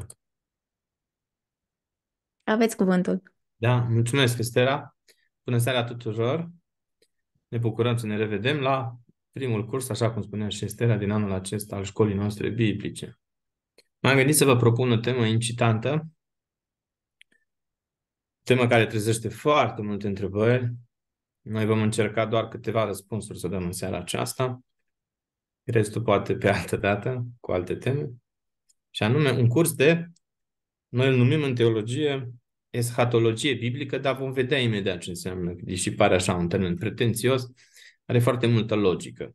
întâmplă. Aveți cuvântul. Da, mulțumesc, Estera. Bună seara tuturor. Ne bucurăm să ne revedem la primul curs, așa cum spunea și Estera, din anul acesta al școlii noastre biblice. M-am gândit să vă propun o temă incitantă, temă care trezește foarte multe întrebări. Noi vom încerca doar câteva răspunsuri să dăm în seara aceasta. Restul poate pe altă dată, cu alte teme. Și anume un curs de, noi îl numim în teologie, eschatologie biblică, dar vom vedea imediat ce înseamnă, deși deci pare așa un termen pretențios, are foarte multă logică.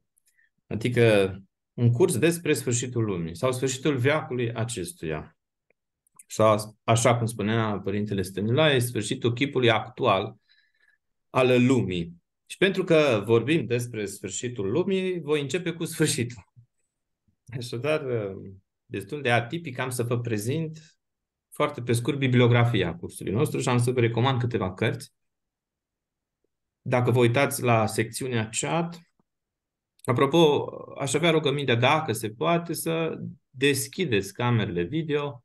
Adică un curs despre sfârșitul lumii sau sfârșitul veacului acestuia. Sau, așa cum spunea Părintele Stăniloae, sfârșitul chipului actual al lumii. Și pentru că vorbim despre sfârșitul lumii, voi începe cu sfârșitul. Așadar, destul de atipic, am să vă prezint foarte pe scurt bibliografia cursului nostru și am să vă recomand câteva cărți. Dacă vă uitați la secțiunea chat, apropo, aș avea rugămintea, dacă se poate, să deschideți camerele video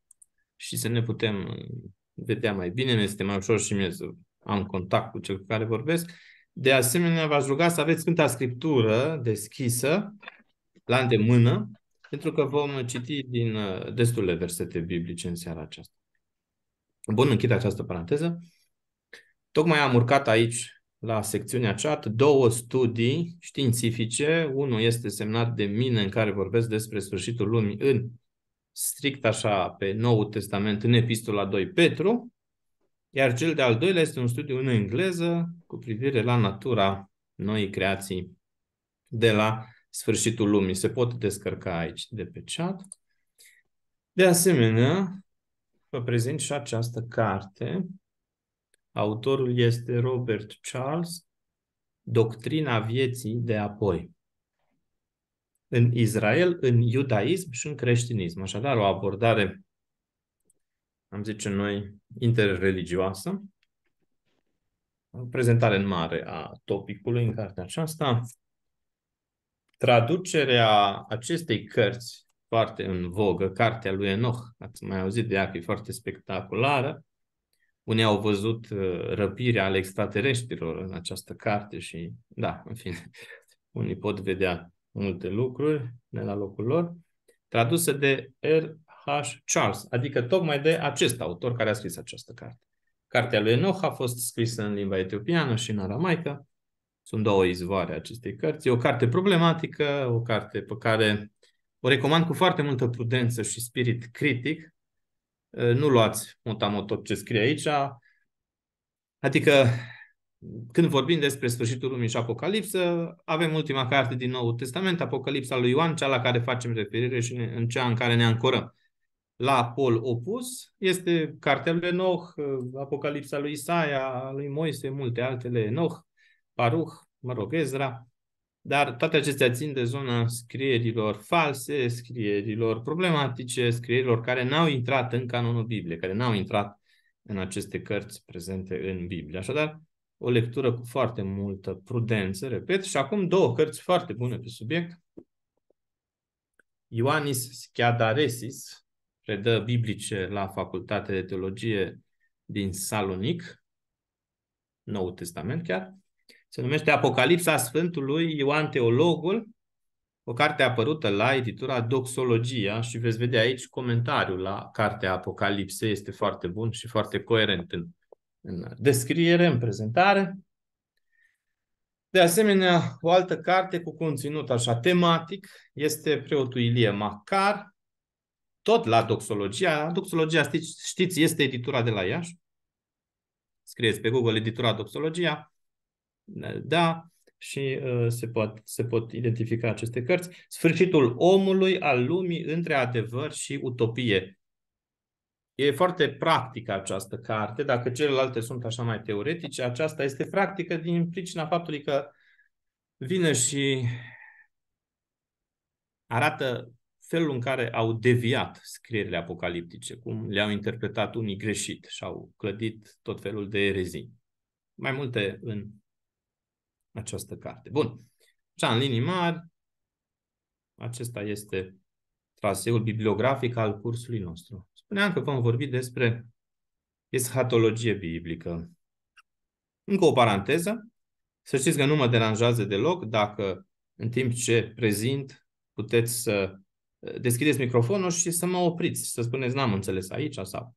și să ne putem vedea mai bine, ne este mai ușor și mie să am contact cu cel cu care vorbesc. De asemenea, v-aș ruga să aveți Sfânta Scriptură deschisă, la îndemână, pentru că vom citi din uh, destule versete biblice în seara aceasta. Bun, închid această paranteză. Tocmai am urcat aici, la secțiunea chat, două studii științifice. Unul este semnat de mine în care vorbesc despre sfârșitul lumii în strict așa pe Noul Testament în epistola 2 Petru, iar cel de-al doilea este un studiu în engleză cu privire la natura noii creații de la sfârșitul lumii. Se pot descărca aici de pe chat. De asemenea, vă prezint și această carte. Autorul este Robert Charles, Doctrina vieții de apoi. În Israel, în iudaism și în creștinism. Așadar, o abordare, am zice noi, interreligioasă. O prezentare în mare a topicului în cartea aceasta. Traducerea acestei cărți, foarte în vogă, cartea lui Enoch, ați mai auzit de ea, e foarte spectaculară. Unii au văzut uh, răpirea ale extraterestrilor în această carte și, da, în fine, unii pot vedea multe lucruri de la locul lor. Tradusă de R.H. Charles, adică tocmai de acest autor care a scris această carte. Cartea lui Enoch a fost scrisă în limba etiopiană și în aramaică, sunt două izvoare acestei cărți. E o carte problematică, o carte pe care o recomand cu foarte multă prudență și spirit critic. Uh, nu luați mutamot tot ce scrie aici. Adică, când vorbim despre sfârșitul lumii și Apocalipsă, avem ultima carte din Noul Testament, Apocalipsa lui Ioan, cea la care facem referire și în cea în care ne ancorăm la pol opus este cartea lui Enoch, uh, Apocalipsa lui Isaia, lui Moise, multe altele Enoch. Baruch, mă rog, Ezra, dar toate acestea țin de zona scrierilor false, scrierilor problematice, scrierilor care n-au intrat în canonul Bibliei, care n-au intrat în aceste cărți prezente în Biblie. Așadar, o lectură cu foarte multă prudență, repet, și acum două cărți foarte bune pe subiect. Ioannis Schiadaresis predă biblice la Facultatea de Teologie din Salonic, Noul Testament chiar, se numește Apocalipsa Sfântului Ioan Teologul, o carte apărută la editura Doxologia și veți vedea aici comentariul la cartea Apocalipse. Este foarte bun și foarte coerent în, în descriere, în prezentare. De asemenea, o altă carte cu conținut așa tematic este preotul Ilie Macar, tot la Doxologia. Doxologia, știți, este editura de la Iași. Scrieți pe Google editura Doxologia da, și uh, se, pot, se pot identifica aceste cărți. Sfârșitul omului, al lumii, între adevăr și utopie. E foarte practică această carte, dacă celelalte sunt așa mai teoretice, aceasta este practică din pricina faptului că vine și arată felul în care au deviat scrierile apocaliptice, cum le-au interpretat unii greșit și au clădit tot felul de erezii. Mai multe în această carte. Bun. Așa, în linii mari, acesta este traseul bibliografic al cursului nostru. Spuneam că vom vorbi despre eschatologie biblică. Încă o paranteză. Să știți că nu mă deranjează deloc dacă în timp ce prezint puteți să eh, deschideți microfonul și să mă opriți și să spuneți n-am înțeles aici sau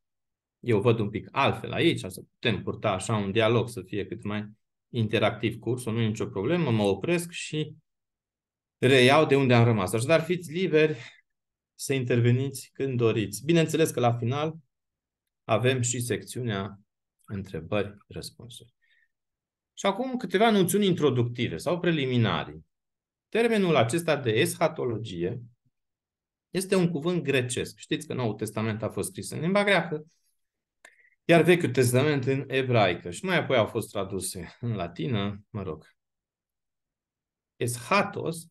eu văd un pic altfel aici, să putem purta așa un dialog să fie cât mai interactiv cursul, nu e nicio problemă, mă opresc și reiau de unde am rămas. Așadar, fiți liberi să interveniți când doriți. Bineînțeles că la final avem și secțiunea întrebări-răspunsuri. Și acum câteva noțiuni introductive sau preliminarii. Termenul acesta de eschatologie este un cuvânt grecesc. Știți că Noul Testament a fost scris în limba greacă, iar Vechiul Testament în ebraică și mai apoi au fost traduse în latină, mă rog. Eschatos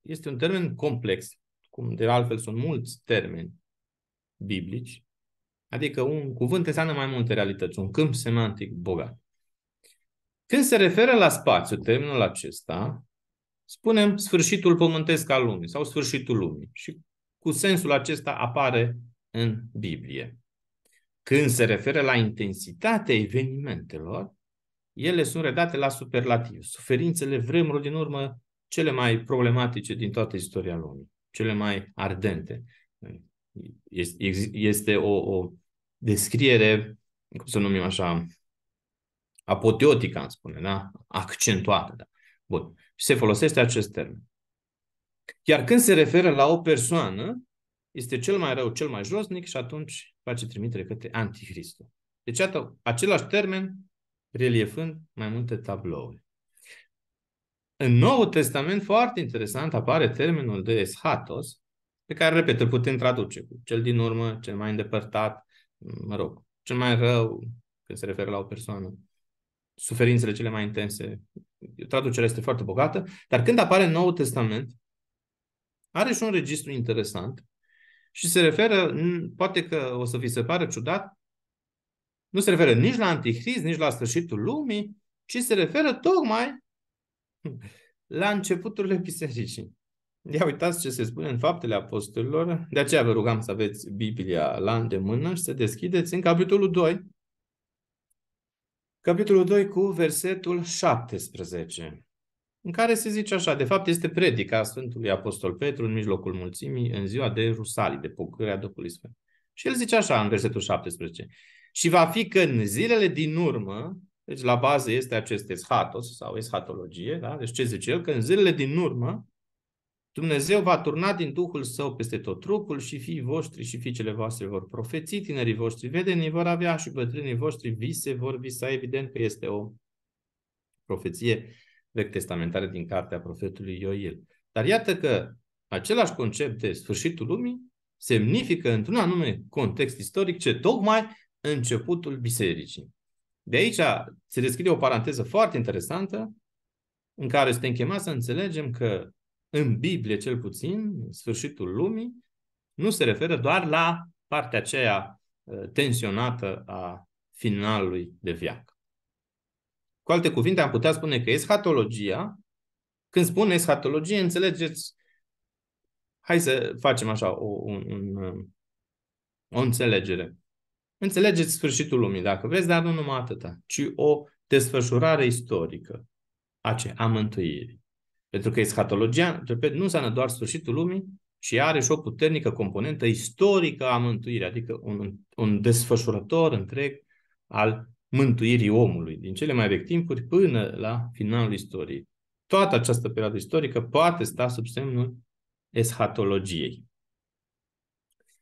este un termen complex, cum de altfel sunt mulți termeni biblici, adică un cuvânt înseamnă mai multe realități, un câmp semantic bogat. Când se referă la spațiu, termenul acesta, spunem sfârșitul pământesc al lumii sau sfârșitul lumii și cu sensul acesta apare în Biblie. Când se referă la intensitatea evenimentelor, ele sunt redate la superlativ. Suferințele vremurilor din urmă cele mai problematice din toată istoria lumii, cele mai ardente. Este o, o descriere, cum să numim așa, apoteotică, am spune, da? accentuată. Da? Bun. Și se folosește acest termen. Iar când se referă la o persoană, este cel mai rău, cel mai josnic și atunci face trimitere către antichristul. Deci, iată, același termen reliefând mai multe tablouri. În Noul Testament, foarte interesant, apare termenul de eschatos, pe care, repet, îl putem traduce cu cel din urmă, cel mai îndepărtat, mă rog, cel mai rău când se referă la o persoană, suferințele cele mai intense. Traducerea este foarte bogată, dar când apare în Noul Testament, are și un registru interesant și se referă, poate că o să vi se pare ciudat, nu se referă nici la anticrist, nici la sfârșitul lumii, ci se referă tocmai la începuturile bisericii. Ia uitați ce se spune în faptele apostolilor, de aceea vă rugam să aveți Biblia la îndemână și să deschideți în capitolul 2, capitolul 2 cu versetul 17 în care se zice așa, de fapt este predica Sfântului Apostol Petru în mijlocul mulțimii în ziua de Rusali, de pocărea Duhului Sfânt. Și el zice așa în versetul 17. Și va fi că în zilele din urmă, deci la bază este acest eschatos sau eschatologie, da? deci ce zice el? Că în zilele din urmă Dumnezeu va turna din Duhul Său peste tot trupul și fii voștri și fiicele voastre vor profeți, tinerii voștri vedenii vor avea și bătrânii voștri vise vor visa. Evident că este o profeție vechi testamentare din cartea profetului Ioel. Dar iată că același concept de sfârșitul lumii semnifică într-un anume context istoric ce tocmai începutul bisericii. De aici se deschide o paranteză foarte interesantă în care suntem chemați să înțelegem că în Biblie cel puțin, sfârșitul lumii, nu se referă doar la partea aceea uh, tensionată a finalului de viață. Cu alte cuvinte, am putea spune că eschatologia, când spun eschatologie, înțelegeți, hai să facem așa o, un, un, o înțelegere. Înțelegeți sfârșitul lumii, dacă vreți, dar nu numai atâta, ci o desfășurare istorică a, ce? a mântuirii. Pentru că eschatologia, repet, nu înseamnă doar sfârșitul lumii, ci are și o puternică componentă istorică a mântuirii, adică un, un desfășurător întreg al mântuirii omului din cele mai vechi timpuri până la finalul istoriei. Toată această perioadă istorică poate sta sub semnul eschatologiei.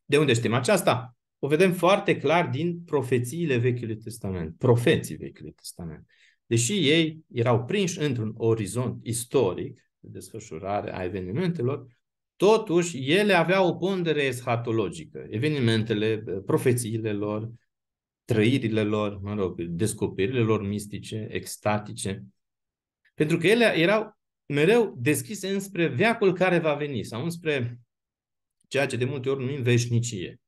De unde știm aceasta? O vedem foarte clar din profețiile Vechiului Testament, profeții Vechiului Testament. Deși ei erau prinși într-un orizont istoric de desfășurare a evenimentelor, totuși ele aveau o pondere eschatologică. Evenimentele, profețiile lor, trăirile lor, mă rog, descoperirile lor mistice, extatice, pentru că ele erau mereu deschise înspre veacul care va veni sau înspre ceea ce de multe ori numim veșnicie.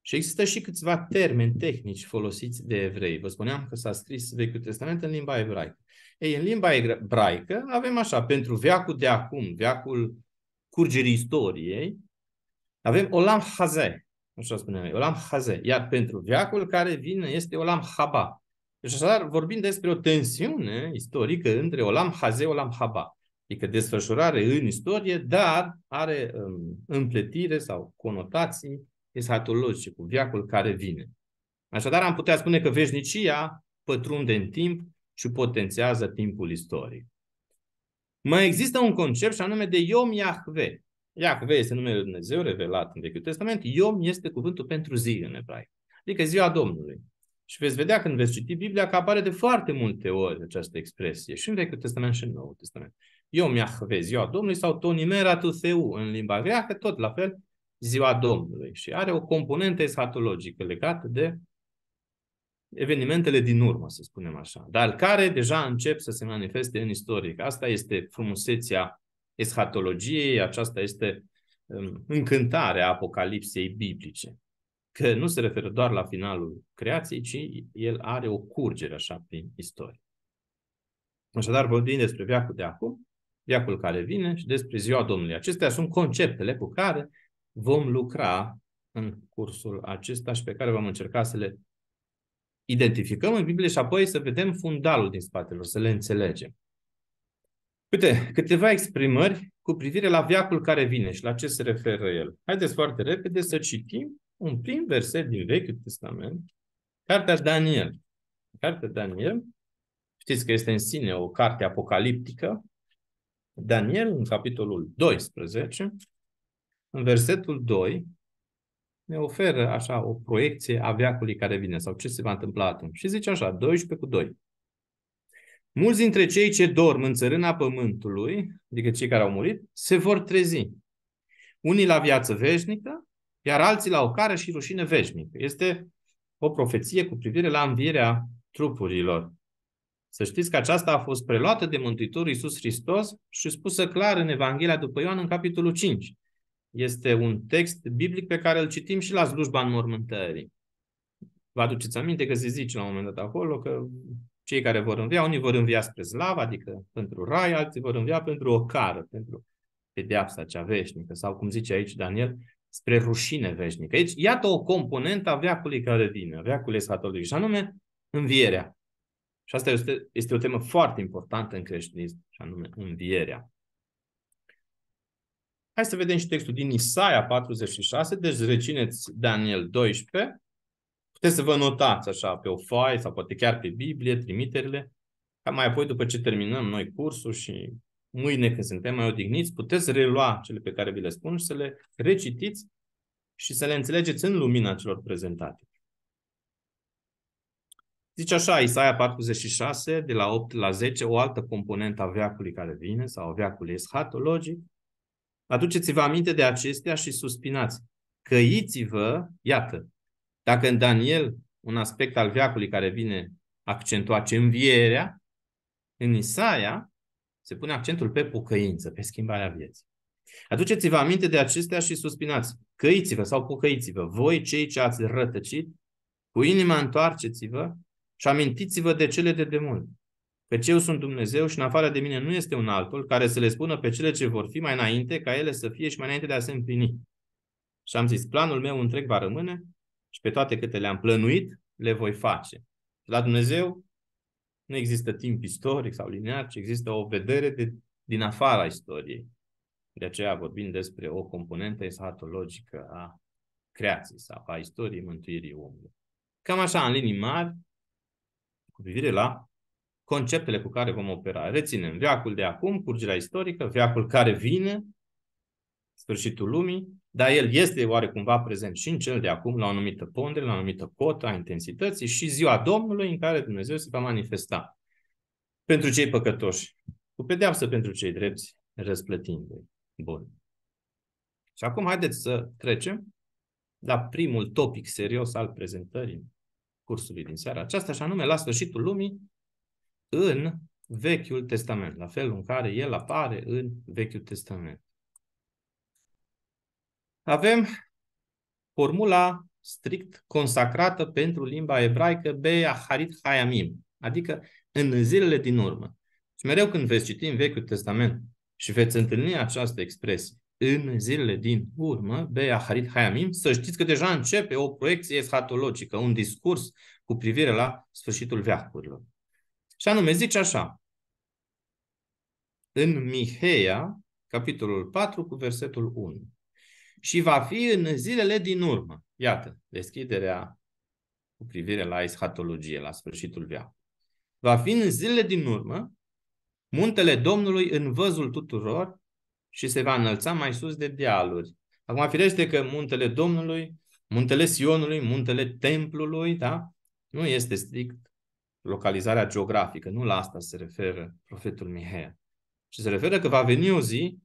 Și există și câțiva termeni tehnici folosiți de evrei. Vă spuneam că s-a scris Vechiul Testament în limba ebraică. Ei, în limba ebraică avem așa, pentru veacul de acum, veacul curgerii istoriei, avem Olam Haze, nu să spunem noi. Olam haze. Iar pentru veacul care vine este olam haba. Deci așadar vorbim despre o tensiune istorică între olam haze, olam haba. Adică desfășurare în istorie, dar are um, împletire sau conotații eshatologice cu viacul care vine. Așadar am putea spune că veșnicia pătrunde în timp și potențează timpul istoric. Mai există un concept și anume de Yom Yahve, Iacov este numele Lui Dumnezeu revelat în Vechiul Testament, Iom este cuvântul pentru zi în ebraic, adică ziua Domnului. Și veți vedea când veți citi Biblia că apare de foarte multe ori această expresie, și în Vechiul Testament și în Noul Testament. Iom Iahve, ziua Domnului, sau Tonimera Tuseu în limba greacă, tot la fel, ziua Domnului. Și are o componentă eschatologică legată de evenimentele din urmă, să spunem așa, dar care deja încep să se manifeste în istoric. Asta este frumusețea eschatologiei, aceasta este um, încântarea apocalipsei biblice. Că nu se referă doar la finalul creației, ci el are o curgere așa prin istorie. Așadar, vorbim despre viacul de acum, viacul care vine și despre ziua Domnului. Acestea sunt conceptele cu care vom lucra în cursul acesta și pe care vom încerca să le identificăm în Biblie și apoi să vedem fundalul din spatele lor, să le înțelegem. Uite, câteva exprimări cu privire la viacul care vine și la ce se referă el. Haideți foarte repede să citim un prim verset din Vechiul Testament, Cartea Daniel. Cartea Daniel, știți că este în sine o carte apocaliptică, Daniel, în capitolul 12, în versetul 2, ne oferă așa o proiecție a viacului care vine sau ce se va întâmpla atunci. Și zice așa, 12 cu 2. Mulți dintre cei ce dorm în țărâna pământului, adică cei care au murit, se vor trezi. Unii la viață veșnică, iar alții la ocară și rușine veșnică. Este o profeție cu privire la învierea trupurilor. Să știți că aceasta a fost preluată de Mântuitorul Iisus Hristos și spusă clar în Evanghelia după Ioan în capitolul 5. Este un text biblic pe care îl citim și la slujba înmormântării. Vă aduceți aminte că se zice la un moment dat acolo că cei care vor învia, unii vor învia spre slavă, adică pentru rai, alții vor învia pentru o cară, pentru pedeapsa cea veșnică, sau cum zice aici Daniel, spre rușine veșnică. Aici, deci, iată o componentă a veacului care vine, a veacului eschatologic, și anume învierea. Și asta este, este o temă foarte importantă în creștinism, și anume învierea. Hai să vedem și textul din Isaia 46, deci rețineți Daniel 12, Puteți să vă notați așa pe o foaie sau poate chiar pe Biblie trimiterile, ca mai apoi după ce terminăm noi cursul și mâine când suntem mai odihniți, puteți relua cele pe care vi le spun și să le recitiți și să le înțelegeți în lumina celor prezentate. Zice așa, Isaia 46, de la 8 la 10, o altă componentă a veacului care vine, sau a veacului eschatologic. Aduceți-vă aminte de acestea și suspinați. Căiți-vă, iată, dacă în Daniel un aspect al veacului care vine accentuat învierea, în Isaia se pune accentul pe pocăință, pe schimbarea vieții. Aduceți-vă aminte de acestea și suspinați. Căiți-vă sau pocăiți-vă, voi cei ce ați rătăcit, cu inima întoarceți-vă și amintiți-vă de cele de demult. ce eu sunt Dumnezeu și în afară de mine nu este un altul care să le spună pe cele ce vor fi mai înainte ca ele să fie și mai înainte de a se împlini. Și am zis, planul meu întreg va rămâne și pe toate câte le-am plănuit, le voi face. La Dumnezeu nu există timp istoric sau linear, ci există o vedere de, din afara istoriei. De aceea vorbim despre o componentă esatologică a creației sau a istoriei mântuirii omului. Cam așa, în linii mari, cu privire la conceptele cu care vom opera. Reținem veacul de acum, curgerea istorică, veacul care vine, sfârșitul lumii dar el este oarecumva prezent și în cel de acum, la o anumită pondere, la o anumită cotă a intensității și ziua Domnului în care Dumnezeu se va manifesta pentru cei păcătoși, cu pedeapsă pentru cei drepți, răsplătindu-i. Bun. Și acum haideți să trecem la primul topic serios al prezentării cursului din seara aceasta, și anume la sfârșitul lumii în Vechiul Testament, la felul în care el apare în Vechiul Testament avem formula strict consacrată pentru limba ebraică Beaharit Hayamim, adică în zilele din urmă. Și mereu când veți citi în Vechiul Testament și veți întâlni această expresie, în zilele din urmă, Beaharit Hayamim, să știți că deja începe o proiecție eschatologică, un discurs cu privire la sfârșitul veacurilor. Și anume, zice așa, în Miheia, capitolul 4, cu versetul 1 și va fi în zilele din urmă. Iată, deschiderea cu privire la eschatologie, la sfârșitul veacului. Va fi în zilele din urmă muntele Domnului în văzul tuturor și se va înălța mai sus de dealuri. Acum, firește că muntele Domnului, muntele Sionului, muntele Templului, da? Nu este strict localizarea geografică, nu la asta se referă profetul Mihea. Și se referă că va veni o zi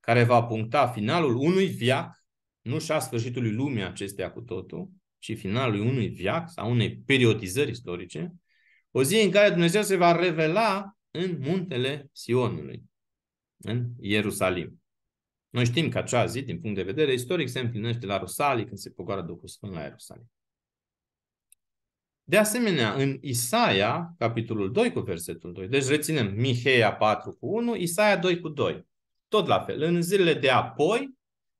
care va puncta finalul unui viac, nu și a sfârșitului lumii acesteia cu totul, ci finalul unui viac sau unei periodizări istorice, o zi în care Dumnezeu se va revela în muntele Sionului, în Ierusalim. Noi știm că acea zi, din punct de vedere istoric, se împlinește la Rusalii, când se pogoară Duhul Sfânt la Ierusalim. De asemenea, în Isaia, capitolul 2 cu versetul 2, deci reținem Miheia 4 cu 1, Isaia 2 cu 2. Tot la fel. În zilele de apoi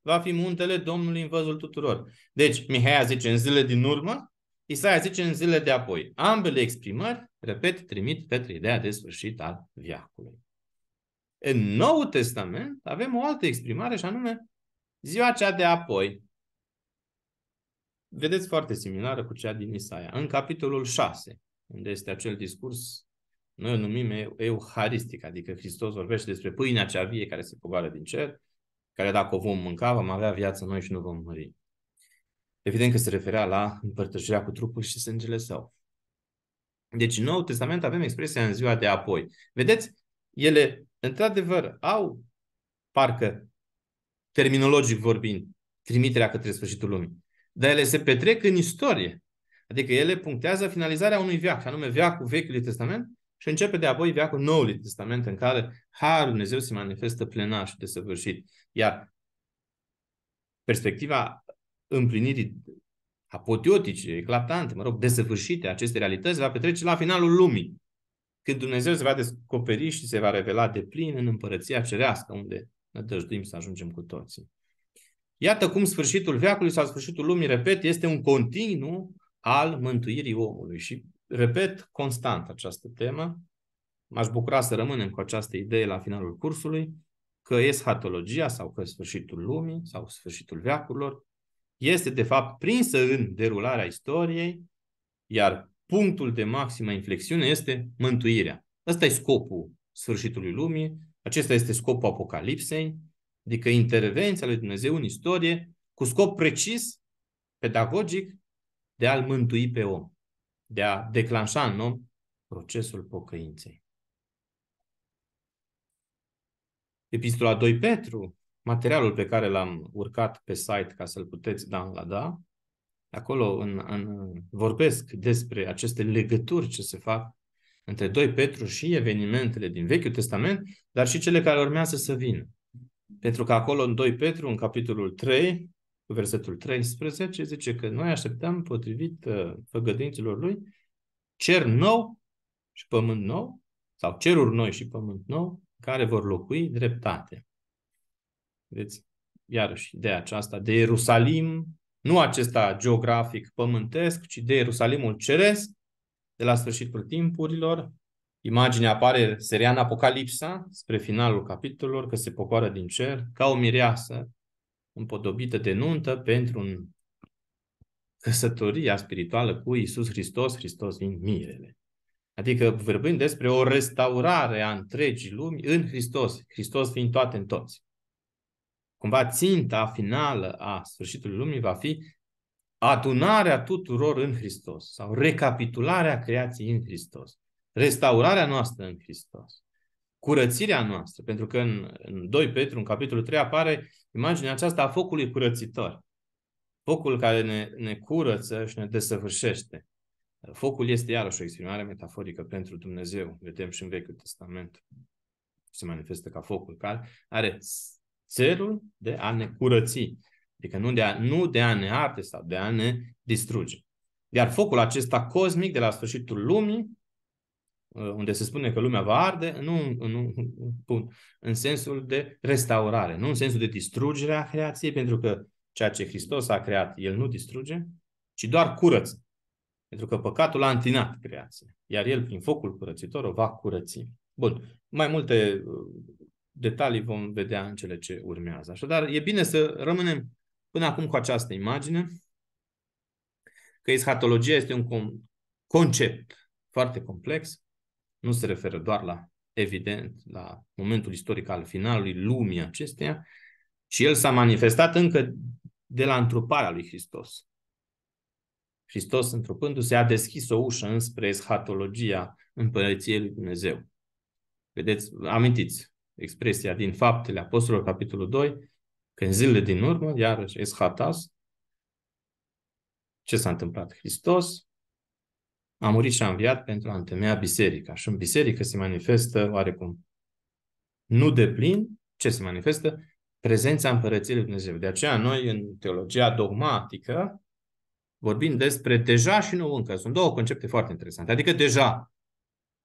va fi muntele Domnului în văzul tuturor. Deci Mihai zice în zilele din urmă, Isaia zice în zilele de apoi. Ambele exprimări, repet, trimit către ideea de sfârșit al viacului. În Noul Testament avem o altă exprimare și anume ziua cea de apoi. Vedeți foarte similară cu cea din Isaia. În capitolul 6, unde este acel discurs noi o numim euharistic, adică Hristos vorbește despre pâinea cea vie care se coboară din cer, care dacă o vom mânca, vom avea viață noi și nu vom muri. Evident că se referea la împărtășirea cu trupul și sângele său. Deci în Noul Testament avem expresia în ziua de apoi. Vedeți, ele, într-adevăr, au, parcă, terminologic vorbind, trimiterea către sfârșitul lumii. Dar ele se petrec în istorie. Adică ele punctează finalizarea unui veac, și anume veacul Vechiului Testament, și începe de apoi cu Noului Testament în care Harul Dumnezeu se manifestă plenar și desăvârșit. Iar perspectiva împlinirii apoteotice, eclatante, mă rog, desăvârșite aceste realități va petrece la finalul lumii, când Dumnezeu se va descoperi și se va revela de plin în împărăția cerească, unde ne dăjduim să ajungem cu toții. Iată cum sfârșitul veacului sau sfârșitul lumii, repet, este un continuu al mântuirii omului. Și Repet constant această temă. M-aș bucura să rămânem cu această idee la finalul cursului, că eschatologia sau că sfârșitul lumii sau sfârșitul veacurilor este de fapt prinsă în derularea istoriei, iar punctul de maximă inflexiune este mântuirea. Ăsta e scopul sfârșitului lumii, acesta este scopul Apocalipsei, adică intervenția lui Dumnezeu în istorie cu scop precis, pedagogic, de a-l mântui pe om de a declanșa în om procesul pocăinței. Epistola 2 Petru, materialul pe care l-am urcat pe site ca să-l puteți da acolo în, în, vorbesc despre aceste legături ce se fac între 2 Petru și evenimentele din Vechiul Testament, dar și cele care urmează să vină. Pentru că acolo în 2 Petru, în capitolul 3, cu versetul 13, zice că noi așteptăm, potrivit uh, făgădinților lui, cer nou și pământ nou, sau ceruri noi și pământ nou, care vor locui dreptate. Vedeți? Iarăși, ideea aceasta de Ierusalim, nu acesta geografic pământesc, ci de Ierusalimul ceresc, de la sfârșitul timpurilor. Imaginea apare serian Apocalipsa, spre finalul capitolelor, că se pocoară din cer, ca o mireasă împodobită de nuntă pentru un căsătoria spirituală cu Isus Hristos, Hristos din mirele. Adică vorbim despre o restaurare a întregii lumi în Hristos, Hristos fiind toate în toți. Cumva ținta finală a sfârșitului lumii va fi adunarea tuturor în Hristos sau recapitularea creației în Hristos, restaurarea noastră în Hristos curățirea noastră, pentru că în, în 2 Petru, în capitolul 3, apare imaginea aceasta a focului curățitor. Focul care ne, ne curăță și ne desăvârșește. Focul este iarăși o exprimare metaforică pentru Dumnezeu. Vedem și în Vechiul Testament. Se manifestă ca focul care are țelul de a ne curăți. Adică nu de a, nu de a ne arde sau de a ne distruge. Iar focul acesta cosmic de la sfârșitul lumii Uh, unde se spune că lumea va arde, nu, nu bun, în sensul de restaurare, nu în sensul de distrugere a creației, pentru că ceea ce Hristos a creat, El nu distruge, ci doar curăță. Pentru că păcatul a întinat creația, iar El, prin focul curățitor, o va curăți. Bun, mai multe uh, detalii vom vedea în cele ce urmează. Așadar, e bine să rămânem până acum cu această imagine, că eschatologia este un concept foarte complex, nu se referă doar la, evident, la momentul istoric al finalului lumii acesteia, ci el s-a manifestat încă de la întruparea lui Hristos. Hristos, întrupându-se, a deschis o ușă înspre eschatologia împărăției lui Dumnezeu. Vedeți, amintiți expresia din Faptele Apostolilor, capitolul 2, că în zilele din urmă, iarăși eschatas, ce s-a întâmplat? Hristos a murit și a înviat pentru a întemeia biserica. Și în biserică se manifestă oarecum nu de plin, ce se manifestă? Prezența Împărăției Lui Dumnezeu. De aceea noi în teologia dogmatică vorbim despre deja și nu încă. Sunt două concepte foarte interesante. Adică deja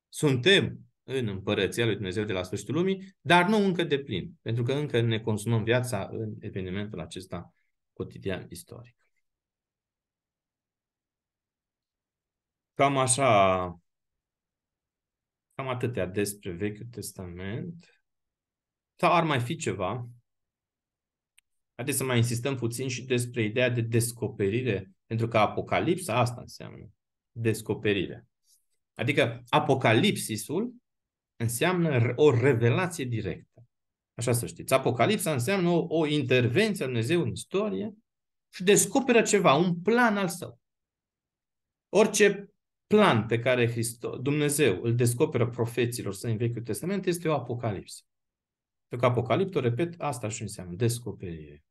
suntem în Împărăția Lui Dumnezeu de la sfârșitul lumii, dar nu încă de plin, pentru că încă ne consumăm viața în evenimentul acesta cotidian istoric. Cam așa, cam atâtea despre Vechiul Testament. Sau ar mai fi ceva. Haideți să mai insistăm puțin și despre ideea de descoperire, pentru că Apocalipsa asta înseamnă descoperire. Adică Apocalipsisul înseamnă o revelație directă. Așa să știți. Apocalipsa înseamnă o, o intervenție a Dumnezeu în istorie și descoperă ceva, un plan al său. Orice plan pe care Hristos, Dumnezeu îl descoperă profeților săi în Vechiul Testament este o apocalipsă. Pentru că apocalipto, repet, asta și înseamnă descoperire.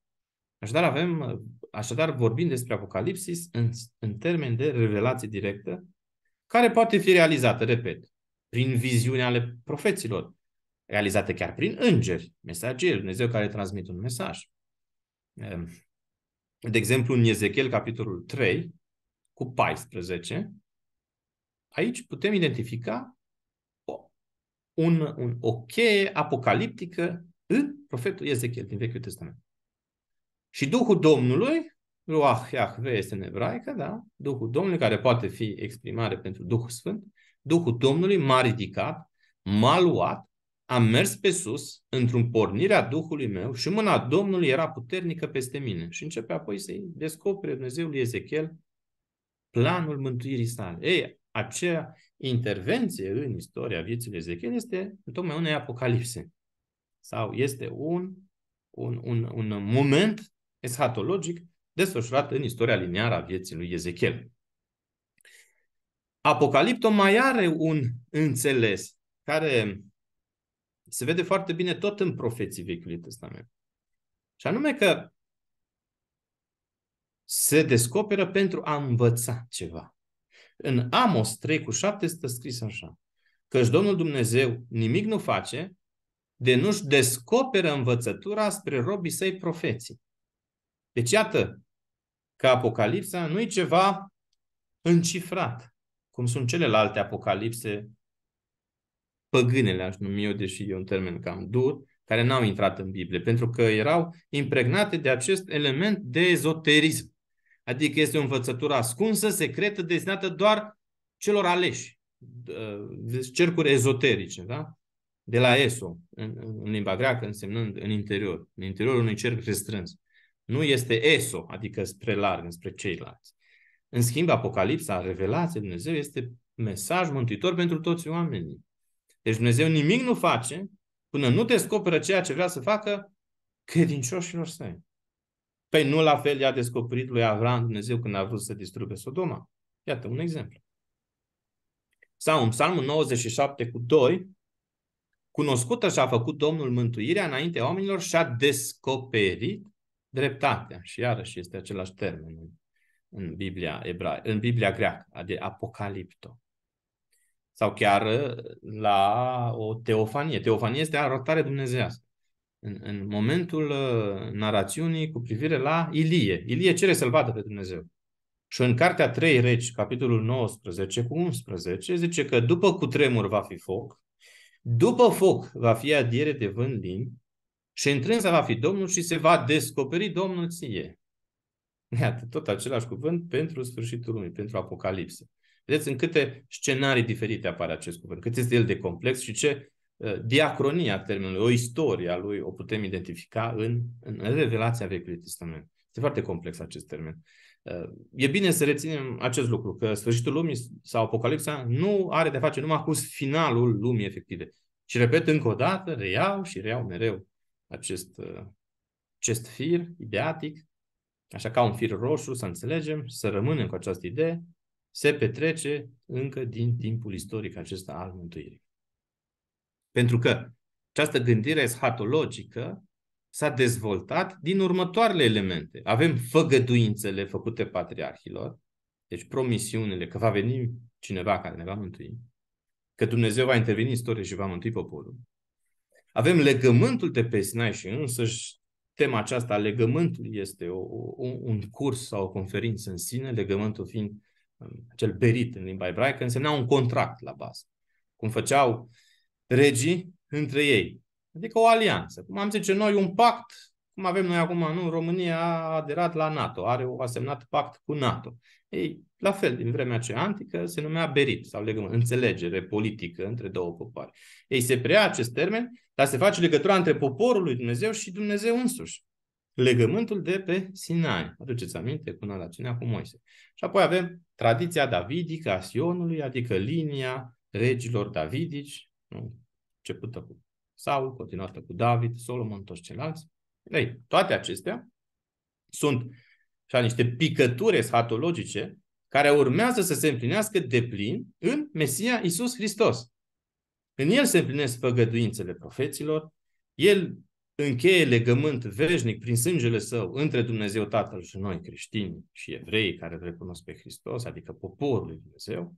Așadar, avem, așadar vorbim despre apocalipsis în, în termen de revelație directă, care poate fi realizată, repet, prin viziune ale profeților, realizate chiar prin îngeri, mesageri, Dumnezeu care transmit un mesaj. Ehm, de exemplu, în Ezechiel, capitolul 3, cu 14, Aici putem identifica o, un, un, o cheie apocaliptică în profetul Ezechiel din Vechiul Testament. Și Duhul Domnului, Ruach Yahweh este în ebraică, da? Duhul Domnului, care poate fi exprimare pentru Duhul Sfânt, Duhul Domnului m-a ridicat, m-a luat, am mers pe sus, într-un pornire a Duhului meu și mâna Domnului era puternică peste mine. Și începe apoi să-i descopere Dumnezeul Ezechiel planul mântuirii sale. Ei, aceea intervenție în istoria vieții lui Ezechiel este tocmai unei apocalipse. Sau este un, un, un, un moment eschatologic desfășurat în istoria lineară a vieții lui Ezechiel. Apocalipto mai are un înțeles care se vede foarte bine tot în profeții Vechiului Testament. Și anume că se descoperă pentru a învăța ceva. În Amos 3 cu 7 este scris așa. Căci Domnul Dumnezeu nimic nu face de nu-și descoperă învățătura spre robii săi profeții. Deci iată că Apocalipsa nu e ceva încifrat, cum sunt celelalte apocalipse păgânele, aș numi eu, deși e un termen cam dur, care n-au intrat în Biblie, pentru că erau impregnate de acest element de ezoterism. Adică este o învățătură ascunsă, secretă, destinată doar celor aleși, cercuri ezoterice, da? de la ESO, în, în limba greacă, însemnând în interior, în interiorul unui cerc restrâns. Nu este ESO, adică spre larg, spre ceilalți. În schimb, Apocalipsa, Revelația Dumnezeu este mesaj mântuitor pentru toți oamenii. Deci Dumnezeu nimic nu face până nu descoperă ceea ce vrea să facă credincioșilor săi. Păi nu la fel i-a descoperit lui Avram Dumnezeu când a vrut să distrugă Sodoma. Iată un exemplu. Sau în Psalmul 97 cu 2, cunoscută și-a făcut Domnul mântuirea înainte oamenilor și-a descoperit dreptatea. Și iarăși este același termen în Biblia, ebra, în Biblia greacă, adică apocalipto. Sau chiar la o teofanie. Teofanie este arătare Dumnezeiască în, în momentul uh, narațiunii cu privire la Ilie. Ilie cere să-L vadă pe Dumnezeu. Și în Cartea 3 Regi, capitolul 19 cu 11, zice că după cutremur va fi foc, după foc va fi adiere de vânt din și întrânsa va fi Domnul și se va descoperi Domnul ție. Iată, tot același cuvânt pentru sfârșitul lumii, pentru Apocalipsă. Vedeți în câte scenarii diferite apare acest cuvânt, cât este el de complex și ce Ă, diacronia termenului, o istorie a lui, o putem identifica în, în revelația Vechiului Testament. Este foarte complex acest termen. Ă, e bine să reținem acest lucru, că sfârșitul lumii sau apocalipsa nu are de face numai cu finalul lumii efective. Și repet încă o dată, reiau și reiau mereu acest, ă, acest fir ideatic, așa ca un fir roșu, să înțelegem, să rămânem cu această idee, se petrece încă din timpul istoric acesta al mântuirii. Pentru că această gândire eschatologică s-a dezvoltat din următoarele elemente. Avem făgăduințele făcute patriarhilor, deci promisiunile că va veni cineva care ne va mântui, că Dumnezeu va interveni în istorie și va mântui poporul. Avem legământul de pe Sinai și însăși tema aceasta a legământului este o, o, un curs sau o conferință în sine, legământul fiind um, cel berit în limba ebraică, însemna un contract la bază. Cum făceau regii între ei. Adică o alianță. Cum am zice noi, un pact, cum avem noi acum, nu? România a aderat la NATO, are o asemnat pact cu NATO. Ei, la fel, din vremea aceea antică, se numea berit sau legământ, înțelegere politică între două popoare. Ei, se preia acest termen, dar se face legătura între poporul lui Dumnezeu și Dumnezeu însuși. Legământul de pe Sinai. Aduceți aminte cu la cine cu Moise. Și apoi avem tradiția davidică a Sionului, adică linia regilor davidici, începută cu Saul, continuată cu David, Solomon, toți ceilalți. Ei, toate acestea sunt așa, niște picături eschatologice care urmează să se împlinească de plin în Mesia Isus Hristos. În el se împlinesc făgăduințele profeților, el încheie legământ veșnic prin sângele său între Dumnezeu Tatăl și noi creștini și evrei care recunosc pe Hristos, adică poporul lui Dumnezeu.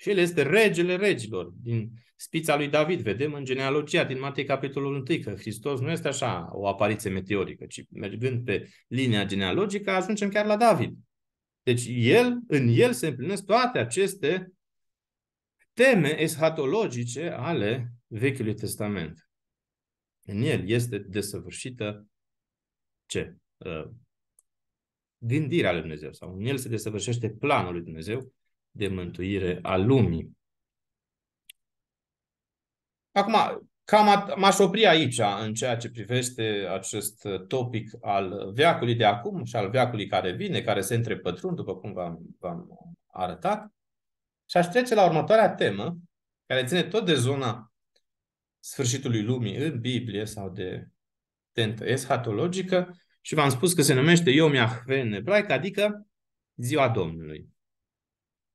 Și el este regele regilor. Din spița lui David vedem în genealogia din Matei capitolul 1 că Hristos nu este așa o apariție meteorică, ci mergând pe linia genealogică ajungem chiar la David. Deci el, în el se împlinesc toate aceste teme eschatologice ale Vechiului Testament. În el este desăvârșită ce? Uh, gândirea lui Dumnezeu sau în el se desăvârșește planul lui Dumnezeu de mântuire a lumii. Acum, cam m-aș opri aici în ceea ce privește acest topic al veacului de acum și al veacului care vine, care se întrepătrund, după cum v-am, v-am arătat. Și aș trece la următoarea temă, care ține tot de zona sfârșitului lumii în Biblie sau de tentă eschatologică și v-am spus că se numește Yom Yahve în ebraic, adică ziua Domnului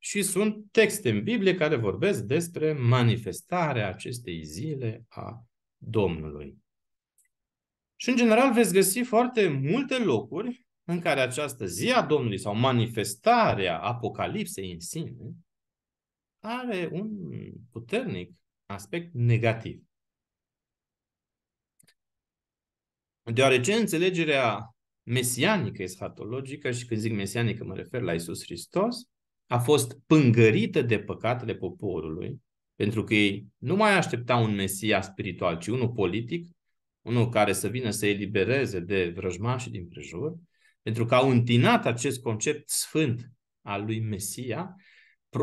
și sunt texte în Biblie care vorbesc despre manifestarea acestei zile a Domnului. Și în general veți găsi foarte multe locuri în care această zi a Domnului sau manifestarea Apocalipsei în sine are un puternic aspect negativ. Deoarece înțelegerea mesianică, eschatologică, și când zic mesianică mă refer la Isus Hristos, a fost pângărită de păcatele poporului, pentru că ei nu mai așteptau un mesia spiritual, ci unul politic, unul care să vină să elibereze de vrăjmașii din prejur, pentru că au întinat acest concept sfânt al lui Mesia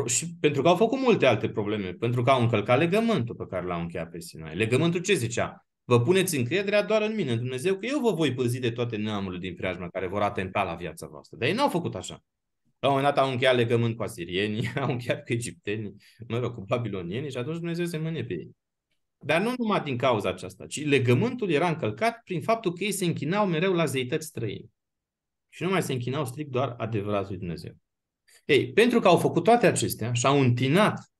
și pentru că au făcut multe alte probleme, pentru că au încălcat legământul pe care l-au încheiat pe Sinai. Legământul ce zicea? Vă puneți încrederea doar în mine, în Dumnezeu, că eu vă voi păzi de toate neamurile din preajmă care vor atenta la viața voastră. Dar ei n-au făcut așa. La un moment dat au încheiat legământ cu asirienii, au încheiat cu egiptenii, mă rog, cu babilonienii și atunci Dumnezeu se mânie pe ei. Dar nu numai din cauza aceasta, ci legământul era încălcat prin faptul că ei se închinau mereu la zeități străine. Și nu mai se închinau strict doar adevăratului Dumnezeu. Ei, pentru că au făcut toate acestea și au întinat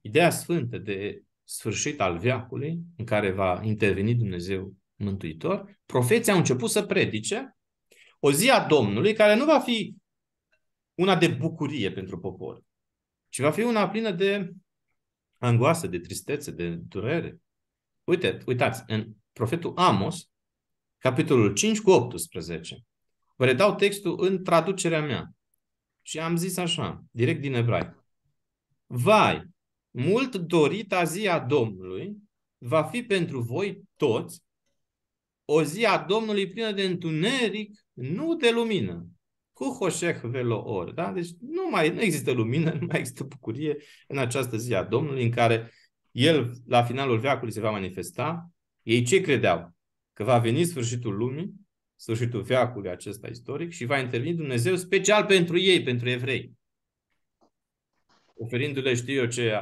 ideea sfântă de sfârșit al veacului, în care va interveni Dumnezeu Mântuitor, profeții au început să predice o zi a Domnului care nu va fi una de bucurie pentru popor, Și va fi una plină de angoasă, de tristețe, de durere. Uite, uitați, în profetul Amos, capitolul 5 cu 18, vă redau textul în traducerea mea. Și am zis așa, direct din ebraic. Vai, mult dorita zi a Domnului va fi pentru voi toți o zi a Domnului plină de întuneric, nu de lumină, cu hoșeh velo or. Da? Deci nu mai nu există lumină, nu mai există bucurie în această zi a Domnului în care El la finalul veacului se va manifesta. Ei ce credeau? Că va veni sfârșitul lumii, sfârșitul veacului acesta istoric și va interveni Dumnezeu special pentru ei, pentru evrei. Oferindu-le, știu eu ce,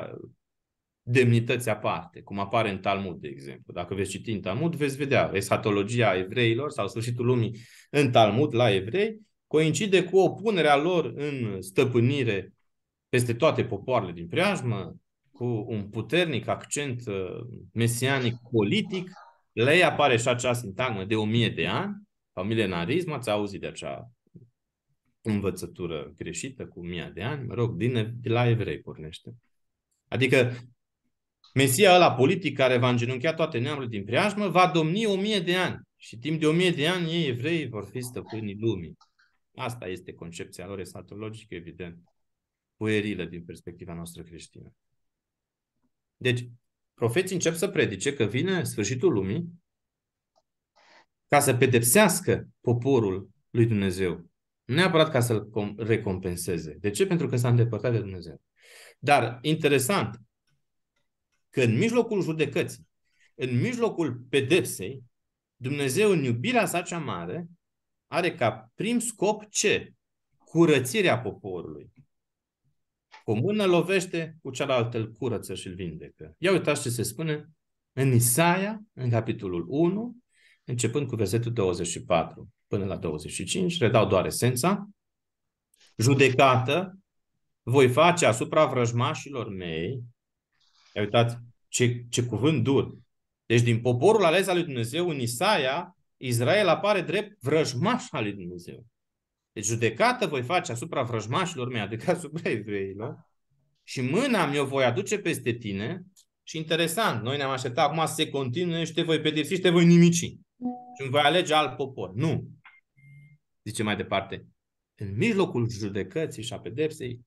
demnități aparte, cum apare în Talmud, de exemplu. Dacă veți citi în Talmud, veți vedea eschatologia evreilor sau sfârșitul lumii în Talmud la evrei coincide cu opunerea lor în stăpânire peste toate popoarele din preajmă, cu un puternic accent uh, mesianic politic. La ei apare și acea sintagmă de o mie de ani, sau milenarism, ați auzit de acea învățătură greșită cu mii de ani, mă rog, din, de la evrei pornește. Adică Mesia ăla politic care va îngenunchea toate neamurile din preajmă va domni o mie de ani. Și timp de o mie de ani ei evrei vor fi stăpânii lumii. Asta este concepția lor esatologică, evident, puerilă din perspectiva noastră creștină. Deci, profeții încep să predice că vine sfârșitul lumii ca să pedepsească poporul lui Dumnezeu. Nu neapărat ca să-l recompenseze. De ce? Pentru că s-a îndepărtat de Dumnezeu. Dar, interesant, că în mijlocul judecății, în mijlocul pedepsei, Dumnezeu, în iubirea sa cea mare, are ca prim scop ce? Curățirea poporului. Cu mână lovește, cu cealaltă îl curăță și îl vindecă. Ia uitați ce se spune în Isaia, în capitolul 1, începând cu versetul 24 până la 25, redau doar esența, judecată voi face asupra vrăjmașilor mei, ia uitați ce, ce cuvânt dur, deci din poporul ales al lui Dumnezeu în Isaia Israel apare drept vrăjmaș al lui Dumnezeu. Deci judecată voi face asupra vrăjmașilor mei, adică asupra evreilor, și mâna mi-o voi aduce peste tine. Și interesant, noi ne-am așteptat acum să se continue și te voi pedepsi și te voi nimici. Și îmi voi alege alt popor. Nu. Zice mai departe, în mijlocul judecății și a pedepsei,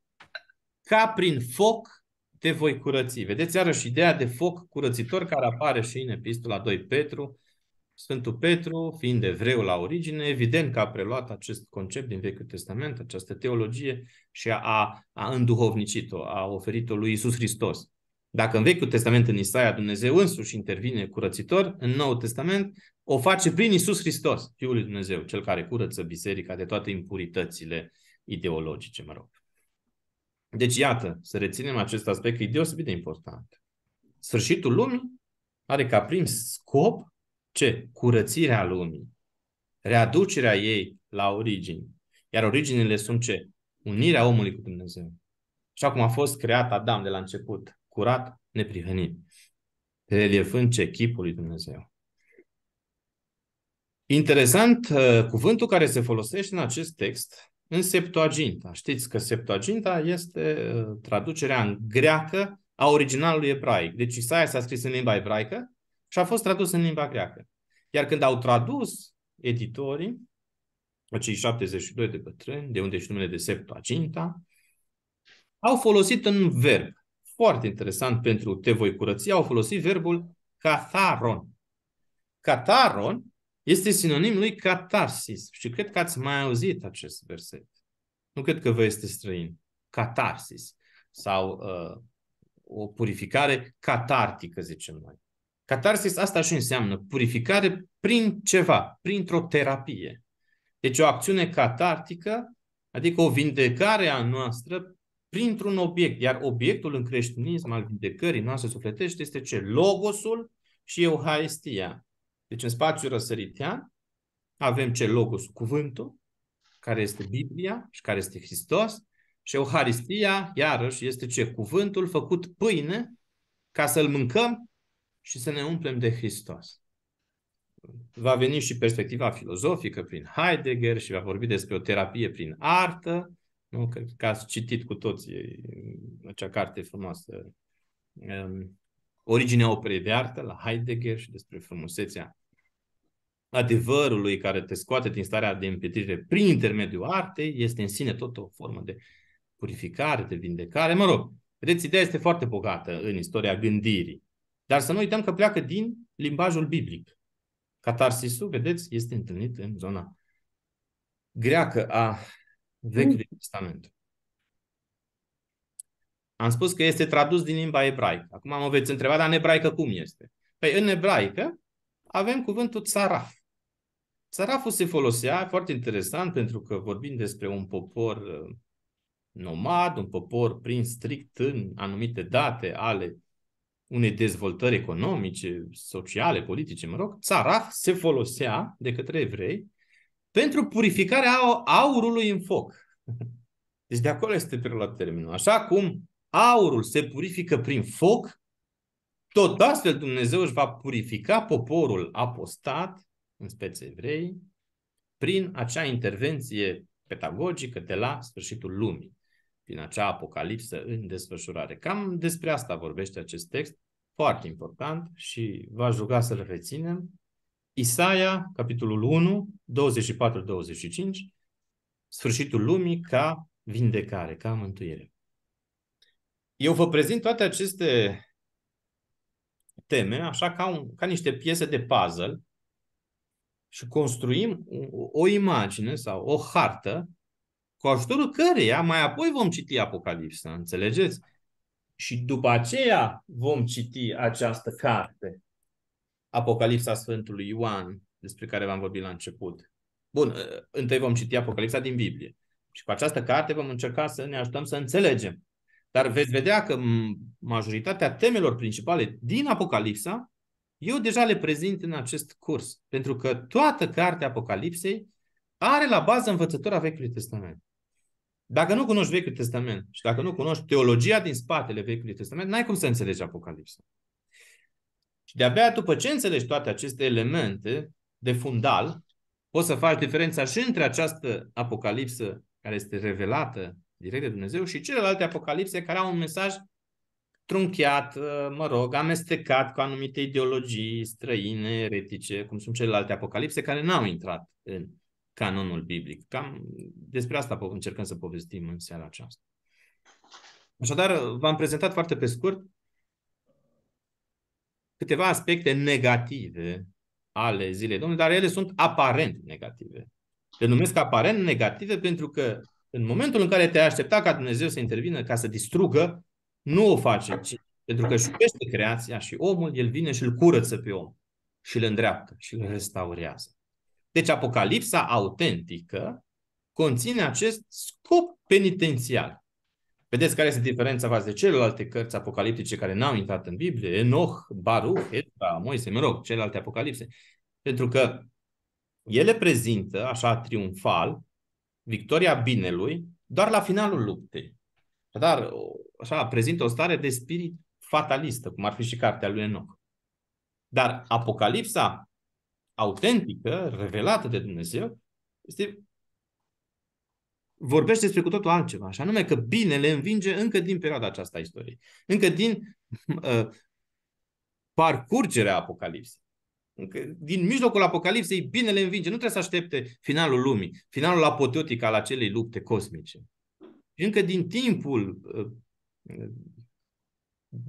ca prin foc te voi curăți. Vedeți iarăși ideea de foc curățitor care apare și în epistola 2 Petru, Sfântul Petru, fiind evreu la origine, evident că a preluat acest concept din Vechiul Testament, această teologie și a, a înduhovnicit-o, a oferit-o lui Isus Hristos. Dacă în Vechiul Testament, în Isaia, Dumnezeu însuși intervine curățitor, în Noul Testament o face prin Isus Hristos, Fiul lui Dumnezeu, cel care curăță biserica de toate impuritățile ideologice, mă rog. Deci, iată, să reținem acest aspect, că e deosebit de important. Sfârșitul lumii are ca prim scop ce? Curățirea lumii, readucerea ei la origini. Iar originile sunt ce? Unirea omului cu Dumnezeu. Așa cum a fost creat Adam de la început, curat, neprihănit, relievând ce? Chipul lui Dumnezeu. Interesant uh, cuvântul care se folosește în acest text, în Septuaginta. Știți că Septuaginta este uh, traducerea în greacă a originalului ebraic. Deci Isaia s-a scris în limba ebraică, și a fost tradus în limba greacă. Iar când au tradus editorii, acei 72 de bătrâni, de unde și numele de Septuaginta, au folosit un verb foarte interesant pentru te voi curăți, au folosit verbul catharon. Catharon este sinonim lui catarsis și cred că ați mai auzit acest verset. Nu cred că vă este străin. Catarsis sau uh, o purificare catartică, zicem noi. Catarsis asta și înseamnă purificare prin ceva, printr-o terapie. Deci o acțiune catartică, adică o vindecare a noastră printr-un obiect. Iar obiectul în creștinism al vindecării noastre sufletești este ce? Logosul și Euharistia. Deci în spațiul răsăritean avem ce? Logosul, cuvântul, care este Biblia și care este Hristos. Și Euharistia, iarăși, este ce? Cuvântul făcut pâine ca să-l mâncăm și să ne umplem de Hristos. Va veni și perspectiva filozofică prin Heidegger și va vorbi despre o terapie prin artă. Nu? Că, că ați citit cu toții acea carte frumoasă, um, Originea operei de artă la Heidegger și despre frumusețea adevărului care te scoate din starea de împietrire prin intermediul artei este în sine tot o formă de purificare, de vindecare. Mă rog, vedeți, ideea este foarte bogată în istoria gândirii. Dar să nu uităm că pleacă din limbajul biblic. Catarsisul, vedeți, este întâlnit în zona greacă a Vechiului Testament. Am spus că este tradus din limba ebraică. Acum mă veți întreba, dar în ebraică cum este? Păi în ebraică avem cuvântul țaraf. Țaraful se folosea, foarte interesant, pentru că vorbim despre un popor uh, nomad, un popor prins strict în anumite date ale unei dezvoltări economice, sociale, politice, mă rog, țara se folosea de către evrei pentru purificarea aurului în foc. Deci de acolo este preluat termenul. Așa cum aurul se purifică prin foc, tot astfel Dumnezeu își va purifica poporul apostat, în spețe evrei, prin acea intervenție pedagogică de la sfârșitul lumii din acea apocalipsă în desfășurare. Cam despre asta vorbește acest text, foarte important și v-aș ruga să-l reținem. Isaia, capitolul 1, 24-25, sfârșitul lumii ca vindecare, ca mântuire. Eu vă prezint toate aceste teme, așa ca, un, ca niște piese de puzzle și construim o, o imagine sau o hartă cu ajutorul căreia mai apoi vom citi Apocalipsa, înțelegeți? Și după aceea vom citi această carte. Apocalipsa Sfântului Ioan, despre care v-am vorbit la început. Bun, ă, întâi vom citi Apocalipsa din Biblie. Și cu această carte vom încerca să ne ajutăm să înțelegem. Dar veți vedea că majoritatea temelor principale din Apocalipsa eu deja le prezint în acest curs, pentru că toată cartea Apocalipsei are la bază învățătura Vechiului Testament. Dacă nu cunoști Vechiul Testament și dacă nu cunoști teologia din spatele Vechiului Testament, n-ai cum să înțelegi Apocalipsa. Și de-abia după ce înțelegi toate aceste elemente de fundal, poți să faci diferența și între această apocalipsă care este revelată direct de Dumnezeu și celelalte apocalipse care au un mesaj trunchiat, uh, mă rog, amestecat cu anumite ideologii străine, eretice, cum sunt celelalte apocalipse, care n-au intrat în canonul biblic. Cam despre asta încercăm să povestim în seara aceasta. Așadar, v-am prezentat foarte pe scurt câteva aspecte negative ale zilei Domnului, dar ele sunt aparent negative. Le numesc aparent negative pentru că în momentul în care te-ai aștepta ca Dumnezeu să intervină ca să distrugă, nu o face, ci pentru că își iubește creația și omul, el vine și îl curăță pe om și îl îndreaptă și îl restaurează. Deci Apocalipsa autentică conține acest scop penitențial. Vedeți care este diferența față de celelalte cărți apocaliptice care n-au intrat în Biblie, Enoch, Baruch, Ezra, Moise, mă rog, celelalte apocalipse. Pentru că ele prezintă, așa triumfal, victoria binelui doar la finalul luptei. Dar așa, prezintă o stare de spirit fatalistă, cum ar fi și cartea lui Enoch. Dar Apocalipsa autentică, revelată de Dumnezeu, este vorbește despre cu totul altceva, și anume că binele învinge încă din perioada aceasta a istoriei, încă din uh, parcurgerea Apocalipsei. Încă din mijlocul Apocalipsei, binele învinge. Nu trebuie să aștepte finalul lumii, finalul apoteotic al acelei lupte cosmice. Și încă din timpul uh, uh,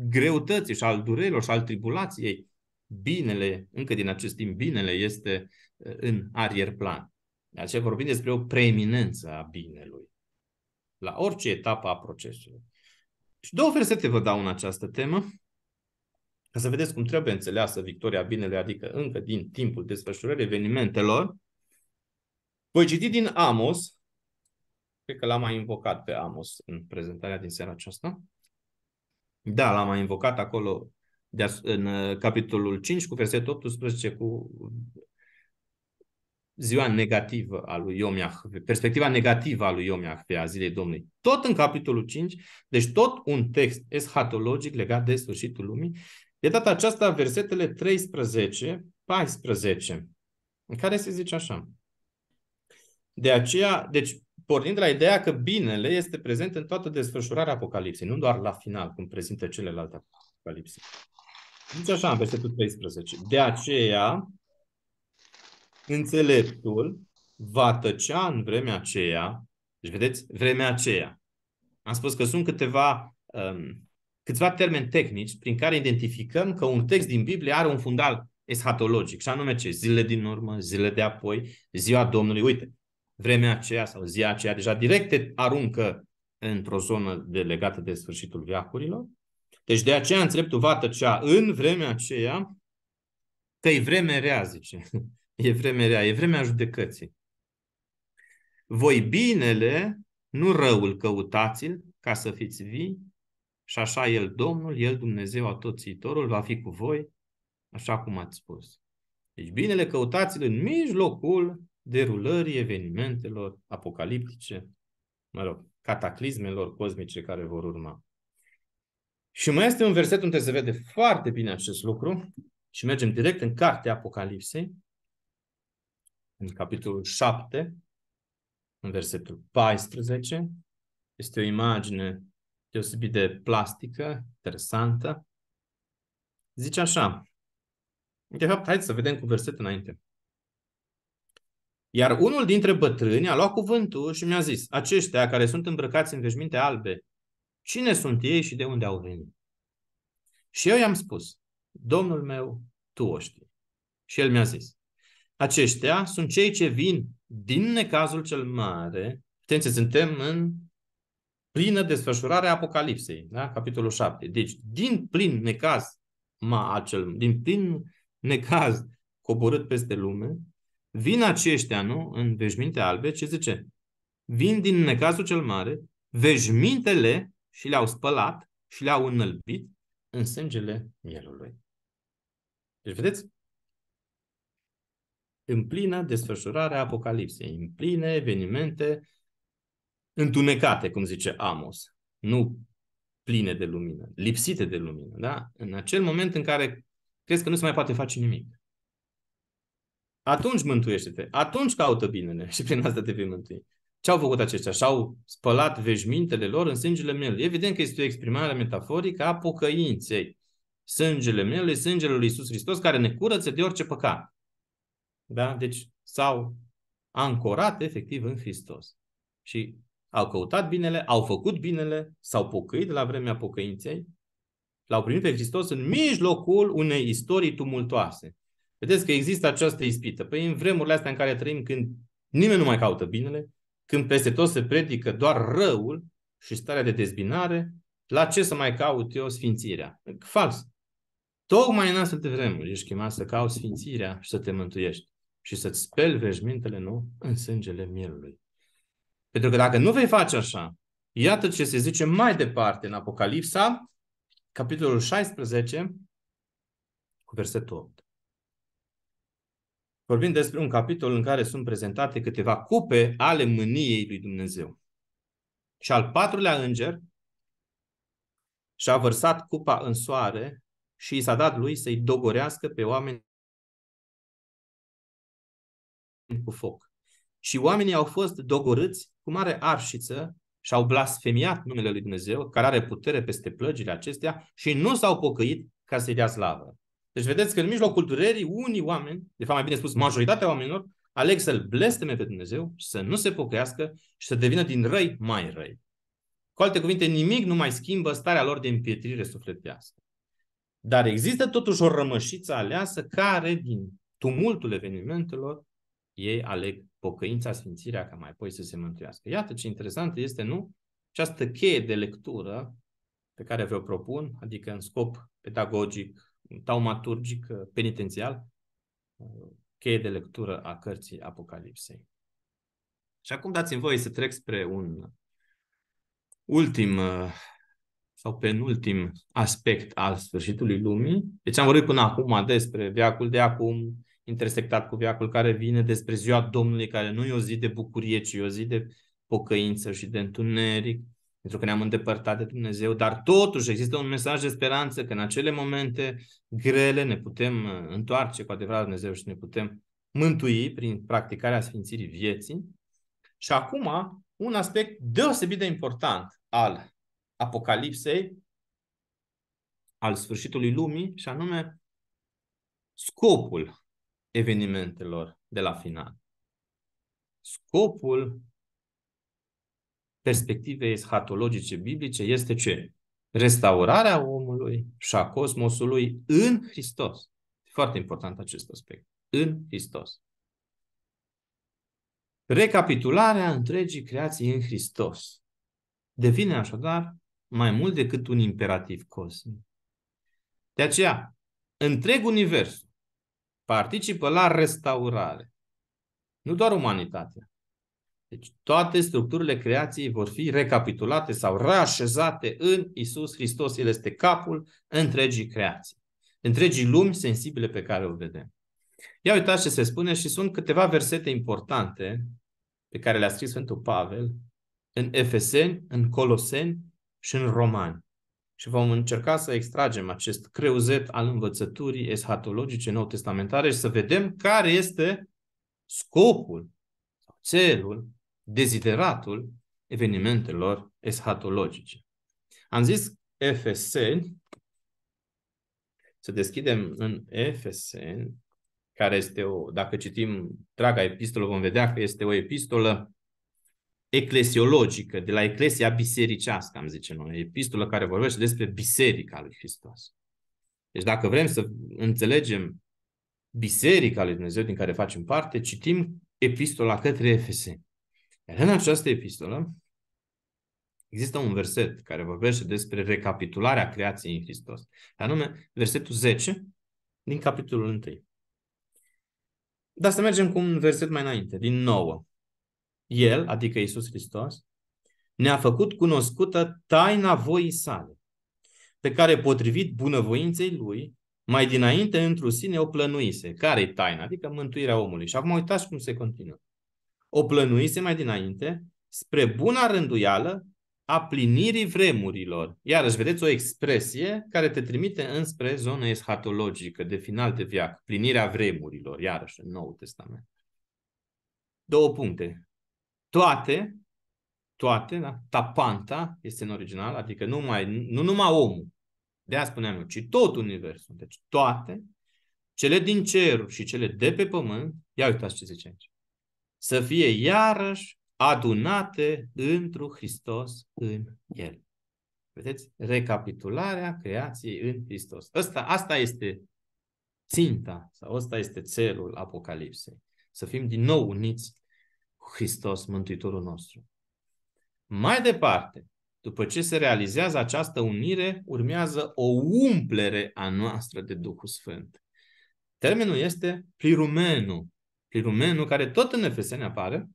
greutății și al durerilor și al tribulației, binele, încă din acest timp, binele este uh, în plan. De aceea vorbim despre o preeminență a binelui la orice etapă a procesului. Și două versete vă dau în această temă, ca să vedeți cum trebuie înțeleasă victoria binelui, adică încă din timpul desfășurării evenimentelor. Voi citi din Amos, cred că l-am mai invocat pe Amos în prezentarea din seara aceasta. Da, l-am mai invocat acolo în uh, capitolul 5 cu versetul 18 cu ziua negativă a lui Iom perspectiva negativă a lui Iom pe a zilei Domnului. Tot în capitolul 5, deci tot un text eschatologic legat de sfârșitul lumii, de data aceasta versetele 13, 14, în care se zice așa. De aceea, deci pornind de la ideea că binele este prezent în toată desfășurarea Apocalipsei, nu doar la final, cum prezintă celelalte Apocalipse. Zice așa în versetul 13. De aceea, înțeleptul va tăcea în vremea aceea. Deci, vedeți, vremea aceea. Am spus că sunt câteva, um, câțiva termeni tehnici prin care identificăm că un text din Biblie are un fundal eschatologic, și anume ce? Zile din urmă, zile de apoi, ziua Domnului. Uite, vremea aceea sau ziua aceea deja direct te aruncă într-o zonă de legată de sfârșitul veacurilor. Deci de aceea înțeleptul va tăcea în vremea aceea, că e vreme rea, zice. E vreme rea, e vremea judecății. Voi binele, nu răul căutați-l, ca să fiți vii, și așa El Domnul, El Dumnezeu Atoțitorul va fi cu voi, așa cum ați spus. Deci binele căutați-l în mijlocul derulării evenimentelor apocaliptice, mă rog, cataclismelor cosmice care vor urma. Și mai este un verset unde se vede foarte bine acest lucru și mergem direct în cartea Apocalipsei, în capitolul 7, în versetul 14. Este o imagine deosebit de plastică, interesantă. Zice așa, de fapt, hai să vedem cu verset înainte. Iar unul dintre bătrâni a luat cuvântul și mi-a zis, aceștia care sunt îmbrăcați în veșminte albe cine sunt ei și de unde au venit. Și eu i-am spus, Domnul meu, tu o știi. Și el mi-a zis, aceștia sunt cei ce vin din necazul cel mare. Atenție, suntem în plină desfășurare a Apocalipsei, da? capitolul 7. Deci, din plin necaz, ma, acel, din plin necaz coborât peste lume, vin aceștia, nu, în veșminte albe, ce zice? Vin din necazul cel mare, veșmintele și le-au spălat și le-au înălbit în sângele mielului. Deci, vedeți? În plină desfășurare a Apocalipsei, în pline evenimente întunecate, cum zice Amos, nu pline de lumină, lipsite de lumină, da? În acel moment în care crezi că nu se mai poate face nimic. Atunci mântuiește-te, atunci caută binele și prin asta te vei mântui. Ce au făcut aceștia? Și-au spălat veșmintele lor în sângele meu. Evident că este o exprimare metaforică a pocăinței. Sângele meu, sângele lui Isus Hristos, care ne curăță de orice păcat. Da? Deci s-au ancorat efectiv în Hristos. Și au căutat binele, au făcut binele, s-au pocăit la vremea pocăinței, l-au primit pe Hristos în mijlocul unei istorii tumultoase. Vedeți că există această ispită. Păi în vremurile astea în care trăim, când nimeni nu mai caută binele, când peste tot se predică doar răul și starea de dezbinare, la ce să mai caut eu sfințirea? Fals. Tocmai în astfel de vremuri ești chemat să cauți sfințirea și să te mântuiești și să-ți speli veșmintele nu în sângele mielului. Pentru că dacă nu vei face așa, iată ce se zice mai departe în Apocalipsa, capitolul 16, cu versetul 8. Vorbim despre un capitol în care sunt prezentate câteva cupe ale mâniei lui Dumnezeu. Și al patrulea înger și-a vărsat cupa în soare și i s-a dat lui să-i dogorească pe oameni cu foc. Și oamenii au fost dogorâți cu mare arșiță și au blasfemiat numele lui Dumnezeu, care are putere peste plăgile acestea, și nu s-au pocăit ca să-i dea slavă. Deci vedeți că în mijlocul durerii, unii oameni, de fapt mai bine spus majoritatea oamenilor, aleg să-L blesteme pe Dumnezeu și să nu se pocăiască și să devină din răi mai răi. Cu alte cuvinte, nimic nu mai schimbă starea lor de împietrire sufletească. Dar există totuși o rămășiță aleasă care, din tumultul evenimentelor, ei aleg pocăința, sfințirea, ca mai apoi să se mântuiască. Iată ce interesant este, nu? Această cheie de lectură pe care vă propun, adică în scop pedagogic, taumaturgic, penitențial, cheie de lectură a cărții Apocalipsei. Și acum dați-mi voi să trec spre un ultim sau penultim aspect al sfârșitului lumii. Deci am vorbit până acum despre viacul de acum, intersectat cu viacul care vine, despre ziua Domnului, care nu e o zi de bucurie, ci e o zi de pocăință și de întuneric, pentru că ne-am îndepărtat de Dumnezeu, dar totuși există un mesaj de speranță că în acele momente grele ne putem uh, întoarce cu adevărat Dumnezeu și ne putem mântui prin practicarea sfințirii vieții. Și acum, un aspect deosebit de important al Apocalipsei, al sfârșitului lumii, și anume scopul evenimentelor de la final. Scopul perspective eschatologice biblice este ce? Restaurarea omului și a cosmosului în Hristos. Foarte important acest aspect. În Hristos. Recapitularea întregii creații în Hristos devine așadar mai mult decât un imperativ cosmic. De aceea, întreg universul participă la restaurare. Nu doar umanitatea, deci toate structurile creației vor fi recapitulate sau reașezate în Isus Hristos. El este capul întregii creații, întregii lumi sensibile pe care o vedem. Ia uitați ce se spune și sunt câteva versete importante pe care le-a scris Sfântul Pavel în Efeseni, în Coloseni și în Romani. Și vom încerca să extragem acest creuzet al învățăturii eschatologice nou testamentare și să vedem care este scopul, celul dezideratul evenimentelor eschatologice. Am zis Efeseni, să deschidem în Efeseni, care este o, dacă citim draga epistolă, vom vedea că este o epistolă eclesiologică, de la eclesia bisericească, am zice noi, epistolă care vorbește despre biserica lui Hristos. Deci dacă vrem să înțelegem biserica lui Dumnezeu din care facem parte, citim epistola către Efeseni. În această epistolă există un verset care vorbește despre recapitularea creației în Hristos, anume versetul 10 din capitolul 1. Dar să mergem cu un verset mai înainte, din 9. El, adică Isus Hristos, ne-a făcut cunoscută taina voii sale, pe care, potrivit bunăvoinței lui, mai dinainte într sine o plănuise. care e taina? Adică mântuirea omului. Și acum uitați cum se continuă o plănuise mai dinainte spre buna rânduială a plinirii vremurilor. Iarăși vedeți o expresie care te trimite înspre zona eschatologică, de final de viac, plinirea vremurilor, iarăși în Noul Testament. Două puncte. Toate, toate, da? tapanta este în original, adică numai, nu numai omul, de aia spuneam eu, ci tot universul. Deci toate, cele din cer și cele de pe pământ, ia uitați ce zice aici să fie iarăși adunate întru Hristos în el. Vedeți? Recapitularea creației în Hristos. Asta, asta este ținta sau asta este țelul Apocalipsei. Să fim din nou uniți cu Hristos, Mântuitorul nostru. Mai departe, după ce se realizează această unire, urmează o umplere a noastră de Duhul Sfânt. Termenul este prirumenul Filumenu, care tot în Efeseni apare,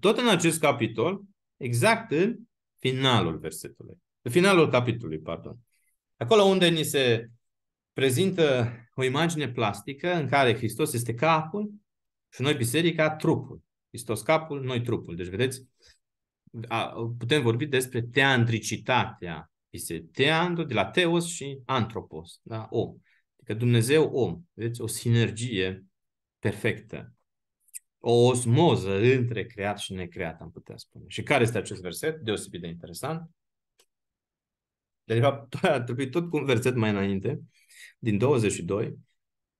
tot în acest capitol, exact în finalul versetului, în finalul capitolului, pardon. Acolo unde ni se prezintă o imagine plastică în care Hristos este capul și noi biserica trupul. Hristos capul, noi trupul. Deci, vedeți, putem vorbi despre teandricitatea este teandru, de la teos și antropos, da? om. Adică Dumnezeu om. Vedeți, o sinergie perfectă. O osmoză între creat și necreat, am putea spune. Și care este acest verset? Deosebit de interesant. De fapt, a trebuit tot cu un verset mai înainte, din 22,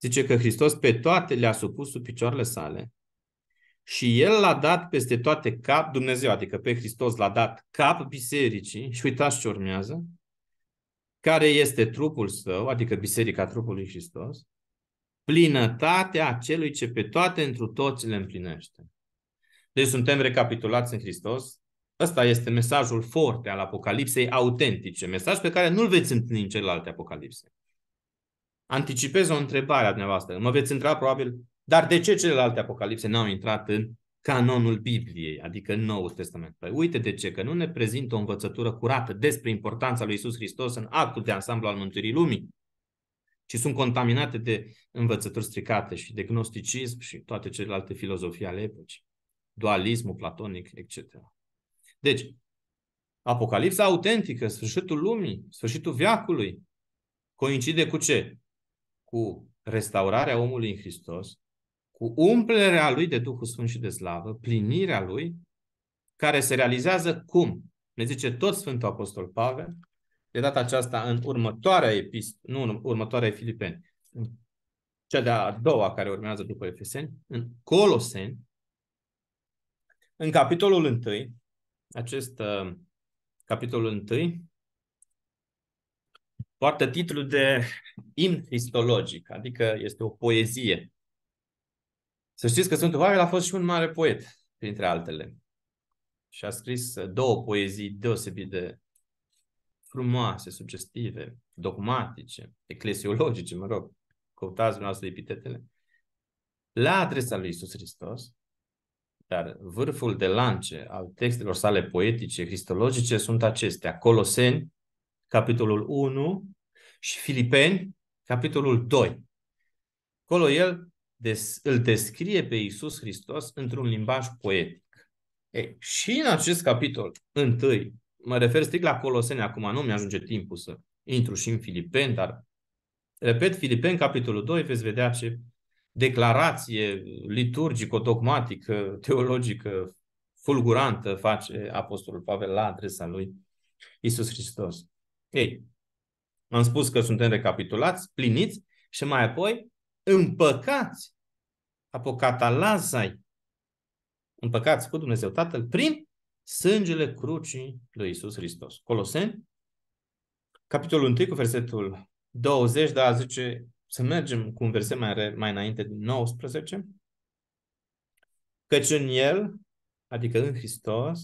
zice că Hristos pe toate le-a supus sub picioarele sale și El l-a dat peste toate cap, Dumnezeu, adică pe Hristos l-a dat cap bisericii și uitați ce urmează, care este trupul său, adică biserica trupului Hristos, plinătatea celui ce pe toate întru toți le împlinește. Deci suntem recapitulați în Hristos. Ăsta este mesajul forte al Apocalipsei autentice, mesaj pe care nu-l veți întâlni în celelalte Apocalipse. Anticipez o întrebare a dumneavoastră. Mă veți întreba probabil, dar de ce celelalte Apocalipse n-au intrat în canonul Bibliei, adică în Noul Testament? Păi uite de ce, că nu ne prezintă o învățătură curată despre importanța lui Isus Hristos în actul de ansamblu al mântuirii lumii ci sunt contaminate de învățături stricate și de gnosticism și toate celelalte filozofii ale epocii, dualismul platonic, etc. Deci, Apocalipsa autentică, sfârșitul lumii, sfârșitul veacului, coincide cu ce? Cu restaurarea omului în Hristos, cu umplerea lui de Duhul Sfânt și de slavă, plinirea lui, care se realizează cum? Ne zice tot Sfântul Apostol Pavel, de data aceasta în următoarea epist, nu în următoarea Filipeni, în cea de-a doua care urmează după Efeseni, în Coloseni, în capitolul 1, acest uh, capitolul 1, poartă titlul de imn cristologic, adică este o poezie. Să știți că Sfântul Pavel a fost și un mare poet, printre altele. Și a scris uh, două poezii deosebit de frumoase, sugestive, dogmatice, eclesiologice, mă rog, căutați dumneavoastră epitetele, la adresa lui Isus Hristos, dar vârful de lance al textelor sale poetice, cristologice, sunt acestea. Coloseni, capitolul 1 și Filipeni, capitolul 2. Acolo el des, îl descrie pe Iisus Hristos într-un limbaj poetic. Ei, și în acest capitol, întâi, mă refer strict la Coloseni acum, nu mi-ajunge timpul să intru și în Filipeni, dar repet, Filipeni, capitolul 2, veți vedea ce declarație liturgică, dogmatică teologică, fulgurantă face Apostolul Pavel la adresa lui Isus Hristos. Ei, am spus că suntem recapitulați, pliniți și mai apoi împăcați, apocatalazai, împăcați cu Dumnezeu Tatăl prin sângele crucii lui Isus Hristos. Coloseni, capitolul 1 cu versetul 20, dar zice să mergem cu un verset mai, mai înainte din 19, căci în El, adică în Hristos,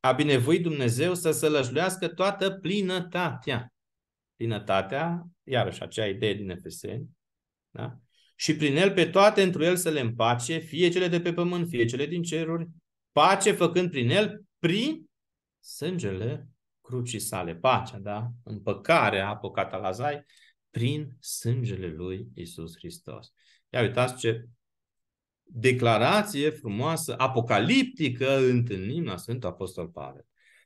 a binevoit Dumnezeu să sălășluiască toată plinătatea. Plinătatea, iarăși acea idee din Efeseni, da? și prin el pe toate într-o el să le împace, fie cele de pe pământ, fie cele din ceruri, Pace făcând prin el, prin sângele crucii sale. Pacea, da? Împăcarea apocată la zai prin sângele lui Isus Hristos. Ia uitați ce declarație frumoasă, apocaliptică întâlnim la Sfântul Apostol Pavel.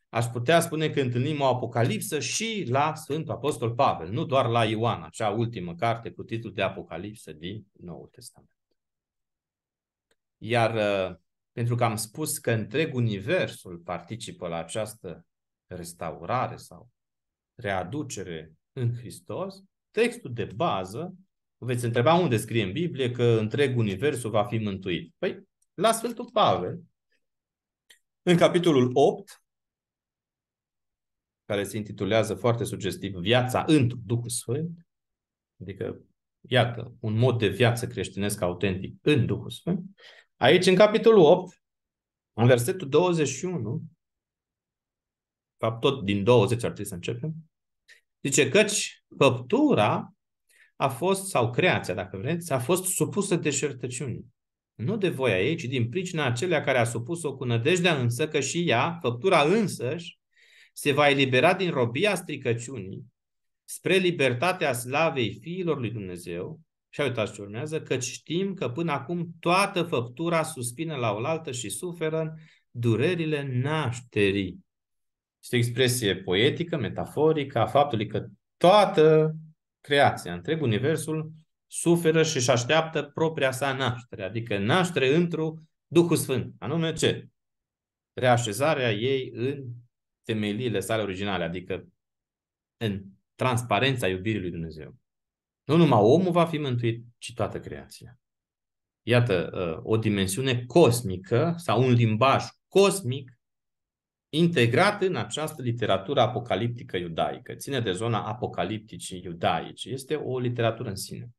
Aș putea spune că întâlnim o apocalipsă și la Sfântul Apostol Pavel, nu doar la Ioan, acea ultimă carte cu titlul de Apocalipsă din Noul Testament. Iar uh, pentru că am spus că întreg universul participă la această restaurare sau readucere în Hristos, textul de bază, veți întreba unde scrie în Biblie că întreg universul va fi mântuit. Păi, la Sfântul Pavel, în capitolul 8, care se intitulează foarte sugestiv Viața în Duhul Sfânt, adică, iată, un mod de viață creștinesc autentic în Duhul Sfânt, Aici, în capitolul 8, în ah. versetul 21, fapt tot din 20 ar trebui să începem, zice căci făptura a fost, sau creația, dacă vreți, a fost supusă de șertăciuni. Nu de voia ei, ci din pricina acelea care a supus-o cu nădejdea însă că și ea, făptura însăși, se va elibera din robia stricăciunii spre libertatea slavei fiilor lui Dumnezeu, și uitați ce urmează, că știm că până acum toată făptura suspină la oaltă și suferă durerile nașterii. Este o expresie poetică, metaforică a faptului că toată creația, întreg universul, suferă și își așteaptă propria sa naștere, adică naștere într-o Duhul Sfânt. Anume ce? Reașezarea ei în temeliile sale originale, adică în transparența iubirii lui Dumnezeu. Nu numai omul va fi mântuit, ci toată creația. Iată uh, o dimensiune cosmică sau un limbaj cosmic integrat în această literatură apocaliptică iudaică. Ține de zona apocalipticii iudaici. Este o literatură în sine.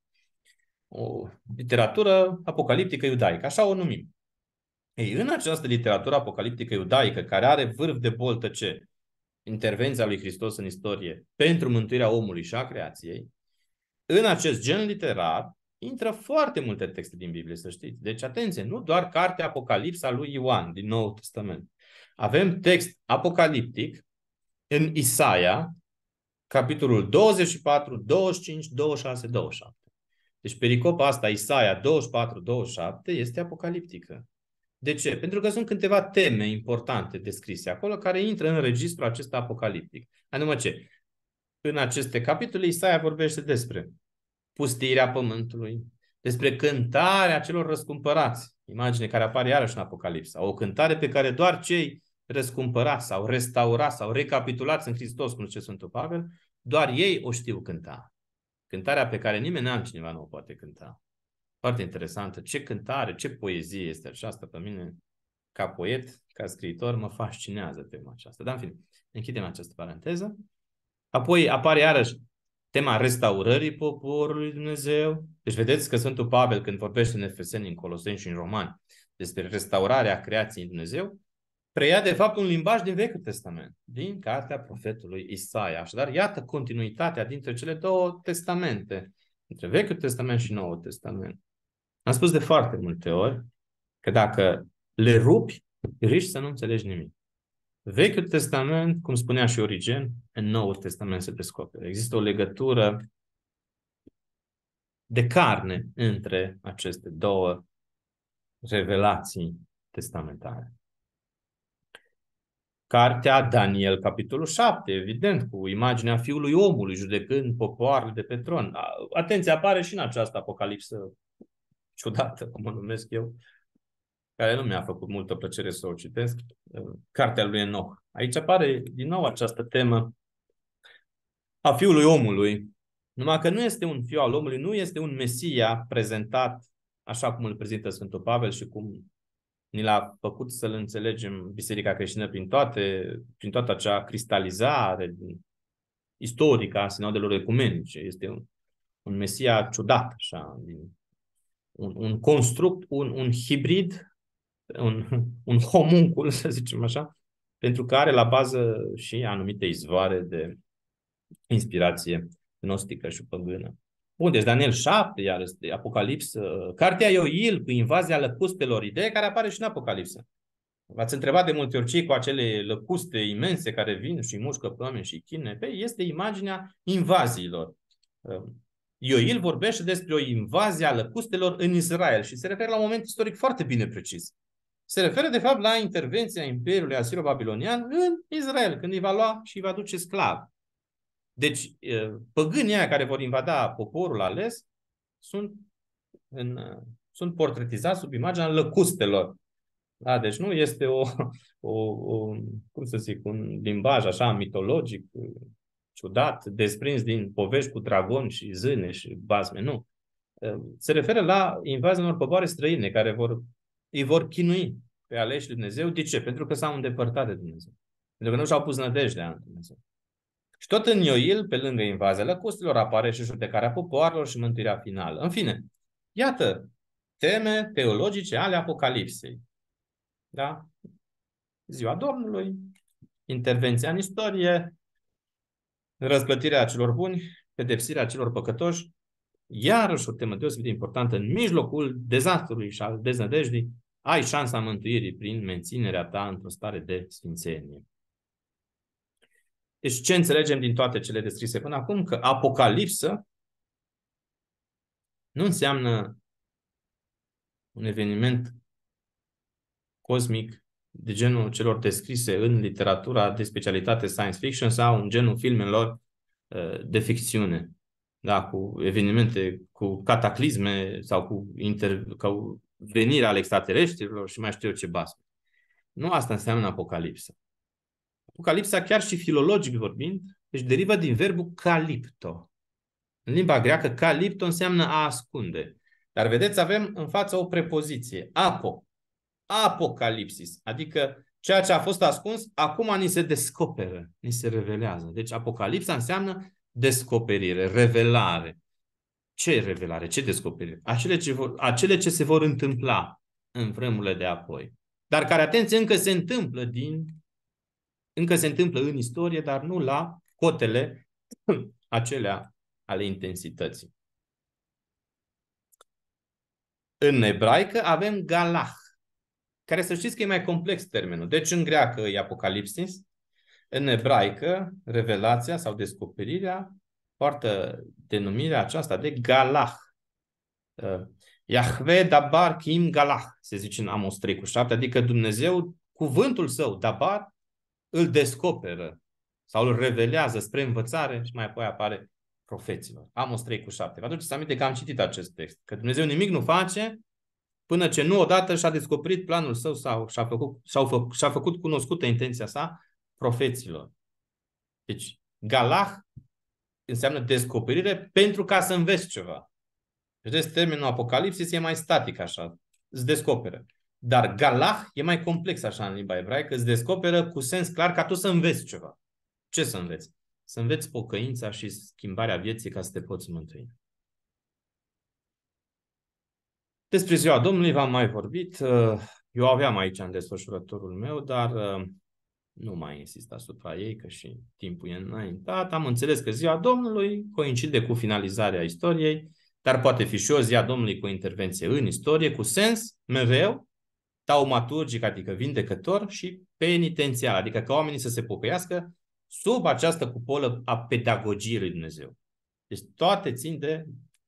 O literatură apocaliptică iudaică, așa o numim. Ei, în această literatură apocaliptică iudaică, care are vârf de boltă ce? Intervenția lui Hristos în istorie pentru mântuirea omului și a creației, în acest gen literar intră foarte multe texte din Biblie, să știți. Deci, atenție, nu doar cartea Apocalipsa lui Ioan din Noul Testament. Avem text apocaliptic în Isaia, capitolul 24, 25, 26, 27. Deci pericopa asta, Isaia 24-27, este apocaliptică. De ce? Pentru că sunt câteva teme importante descrise acolo care intră în registrul acesta apocaliptic. Anume ce? în aceste capitole, Isaia vorbește despre pustirea pământului, despre cântarea celor răscumpărați, imagine care apare iarăși în Apocalipsa, o cântare pe care doar cei răscumpărați sau restaurați sau recapitulați în Hristos, cum zice Sfântul Pavel, doar ei o știu cânta. Cântarea pe care nimeni altcineva nu o poate cânta. Foarte interesantă. Ce cântare, ce poezie este aceasta pe mine, ca poet, ca scriitor, mă fascinează tema aceasta. Dar, în fine, închidem această paranteză. Apoi apare iarăși tema restaurării poporului Dumnezeu. Deci vedeți că Sfântul Pavel când vorbește în Efeseni, în Coloseni și în Romani despre restaurarea creației Dumnezeu, preia de fapt un limbaj din Vechiul Testament, din cartea profetului Isaia. Așadar, iată continuitatea dintre cele două testamente, între Vechiul Testament și Noul Testament. Am spus de foarte multe ori că dacă le rupi, riști să nu înțelegi nimic. Vechiul Testament, cum spunea și Origen, în Noul Testament se descoperă. Există o legătură de carne între aceste două revelații testamentare. Cartea Daniel, capitolul 7, evident, cu imaginea fiului omului judecând popoarele de pe tron. Atenție, apare și în această apocalipsă ciudată, cum o numesc eu, care nu mi-a făcut multă plăcere să o citesc, uh, cartea lui Enoch. Aici apare din nou această temă a fiului omului, numai că nu este un fiu al omului, nu este un Mesia prezentat așa cum îl prezintă Sfântul Pavel și cum ni l-a făcut să-l înțelegem Biserica Creștină prin, toate, prin toată acea cristalizare istorică a sinodelor ecumenice. Este un, un Mesia ciudat, așa, din, un, un construct, un, un hibrid un, un homuncul, să zicem așa, pentru că are la bază și anumite izvoare de inspirație gnostică și păgână. Bun, deci Daniel 7, iar este Apocalipsă. Cartea Ioil cu invazia lăcuspelor, idee care apare și în Apocalipsă. V-ați întrebat de multe ori cei cu acele lăcuste imense care vin și mușcă pe oameni și chine. Pe păi, este imaginea invaziilor. Ioil vorbește despre o invazie a lăcustelor în Israel și se referă la un moment istoric foarte bine precis se referă de fapt la intervenția Imperiului Asiro-Babilonian în Israel, când îi va lua și îi va duce sclav. Deci, păgânii aia care vor invada poporul ales sunt, în, sunt portretizați sub imaginea lăcustelor. Da, deci nu este o, o, o, cum să zic, un limbaj așa mitologic, ciudat, desprins din povești cu dragoni și zâne și bazme, nu. Se referă la invazia unor popoare străine care vor îi vor chinui pe aleși lui Dumnezeu. De ce? Pentru că s-au îndepărtat de Dumnezeu. Pentru că nu și-au pus nădejdea în Dumnezeu. Și tot în Ioil, pe lângă invazia lăcustelor, apare și judecarea popoarelor și mântuirea finală. În fine, iată teme teologice ale Apocalipsei. Da? Ziua Domnului, intervenția în istorie, răzplătirea celor buni, pedepsirea celor păcătoși, iarăși o temă deosebit de importantă în mijlocul dezastrului și al deznădejdii, ai șansa mântuirii prin menținerea ta într-o stare de sfințenie. Deci ce înțelegem din toate cele descrise până acum? Că apocalipsă nu înseamnă un eveniment cosmic de genul celor descrise în literatura de specialitate science fiction sau în genul filmelor uh, de ficțiune. Da, cu evenimente, cu cataclisme sau cu, inter, cu venirea al extraterestrilor și mai știu eu ce basme. Nu asta înseamnă apocalipsa. Apocalipsa, chiar și filologic vorbind, își derivă din verbul calipto. În limba greacă, calipto înseamnă a ascunde. Dar vedeți, avem în față o prepoziție, apo, apocalipsis, adică ceea ce a fost ascuns, acum ni se descoperă, ni se revelează. Deci apocalipsa înseamnă descoperire, revelare. Ce revelare? Ce descoperire? Acele ce, vor, acele ce se vor întâmpla în vremurile de apoi. Dar care, atenție, încă se întâmplă din încă se întâmplă în istorie, dar nu la cotele acelea ale intensității. În ebraică avem galah, care să știți că e mai complex termenul. Deci în greacă e apocalipsis, în ebraică revelația sau descoperirea, poartă denumirea aceasta de Galah. Yahweh uh, Dabar Kim Galah, se zice în Amos 3 cu 7, adică Dumnezeu, cuvântul său, Dabar, îl descoperă sau îl revelează spre învățare și mai apoi apare profeților. Amos 3 cu 7. Vă aduceți aminte că am citit acest text. Că Dumnezeu nimic nu face până ce nu odată și-a descoperit planul său sau și-a făcut, și-a făcut, și-a făcut cunoscută intenția sa profeților. Deci, Galah înseamnă descoperire pentru ca să înveți ceva. Vedeți, termenul apocalipsis e mai static așa, îți descoperă. Dar galah e mai complex așa în limba ebraică, îți descoperă cu sens clar ca tu să înveți ceva. Ce să înveți? Să înveți pocăința și schimbarea vieții ca să te poți mântui. Despre ziua Domnului v-am mai vorbit. Uh, eu aveam aici în desfășurătorul meu, dar uh, nu mai insist asupra ei, că și timpul e înaintat. Am înțeles că ziua Domnului coincide cu finalizarea istoriei, dar poate fi și o zi a Domnului cu intervenție în istorie, cu sens mereu, taumaturgic, adică vindecător, și penitențial, adică ca oamenii să se pocăiască sub această cupolă a pedagogiei lui Dumnezeu. Deci toate țin de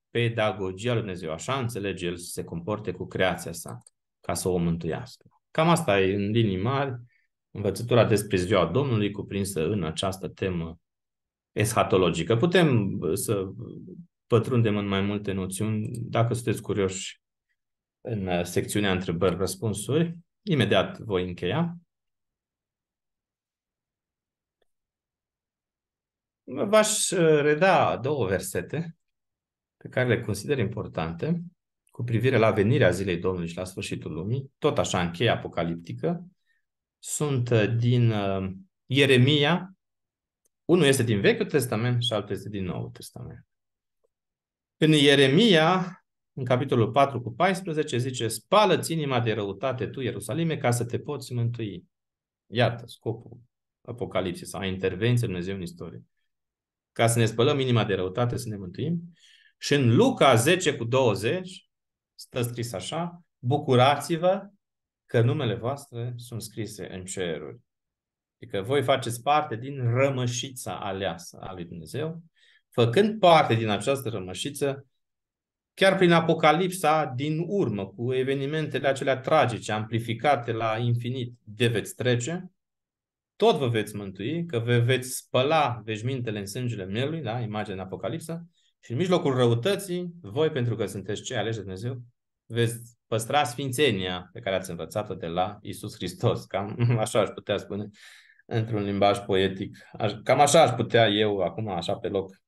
pedagogia lui Dumnezeu. Așa înțelege el să se comporte cu creația sa, ca să o mântuiască. Cam asta e în linii mari învățătura despre ziua Domnului cuprinsă în această temă eschatologică. Putem uh, să pătrundem în mai multe noțiuni, dacă sunteți curioși în uh, secțiunea întrebări-răspunsuri. Imediat voi încheia. V-aș uh, reda două versete pe care le consider importante cu privire la venirea zilei Domnului și la sfârșitul lumii, tot așa încheie apocaliptică, sunt uh, din uh, Ieremia, unul este din Vechiul Testament și altul este din Noul Testament. În Ieremia, în capitolul 4 cu 14, zice, spală-ți inima de răutate tu, Ierusalime, ca să te poți mântui. Iată scopul Apocalipsei sau a intervenției Dumnezeu în istorie. Ca să ne spălăm inima de răutate, să ne mântuim. Și în Luca 10 cu 20, stă scris așa, bucurați-vă că numele voastre sunt scrise în ceruri. Adică voi faceți parte din rămășița aleasă a lui Dumnezeu, făcând parte din această rămășiță, chiar prin apocalipsa din urmă, cu evenimentele acelea tragice, amplificate la infinit, de veți trece, tot vă veți mântui, că vă veți spăla veșmintele în sângele mielului, da, imagine apocalipsă, și în mijlocul răutății, voi, pentru că sunteți cei aleși de Dumnezeu, veți păstra sfințenia pe care ați învățat-o de la Isus Hristos. Cam așa aș putea spune într-un limbaj poetic. Cam așa aș putea eu acum, așa pe loc,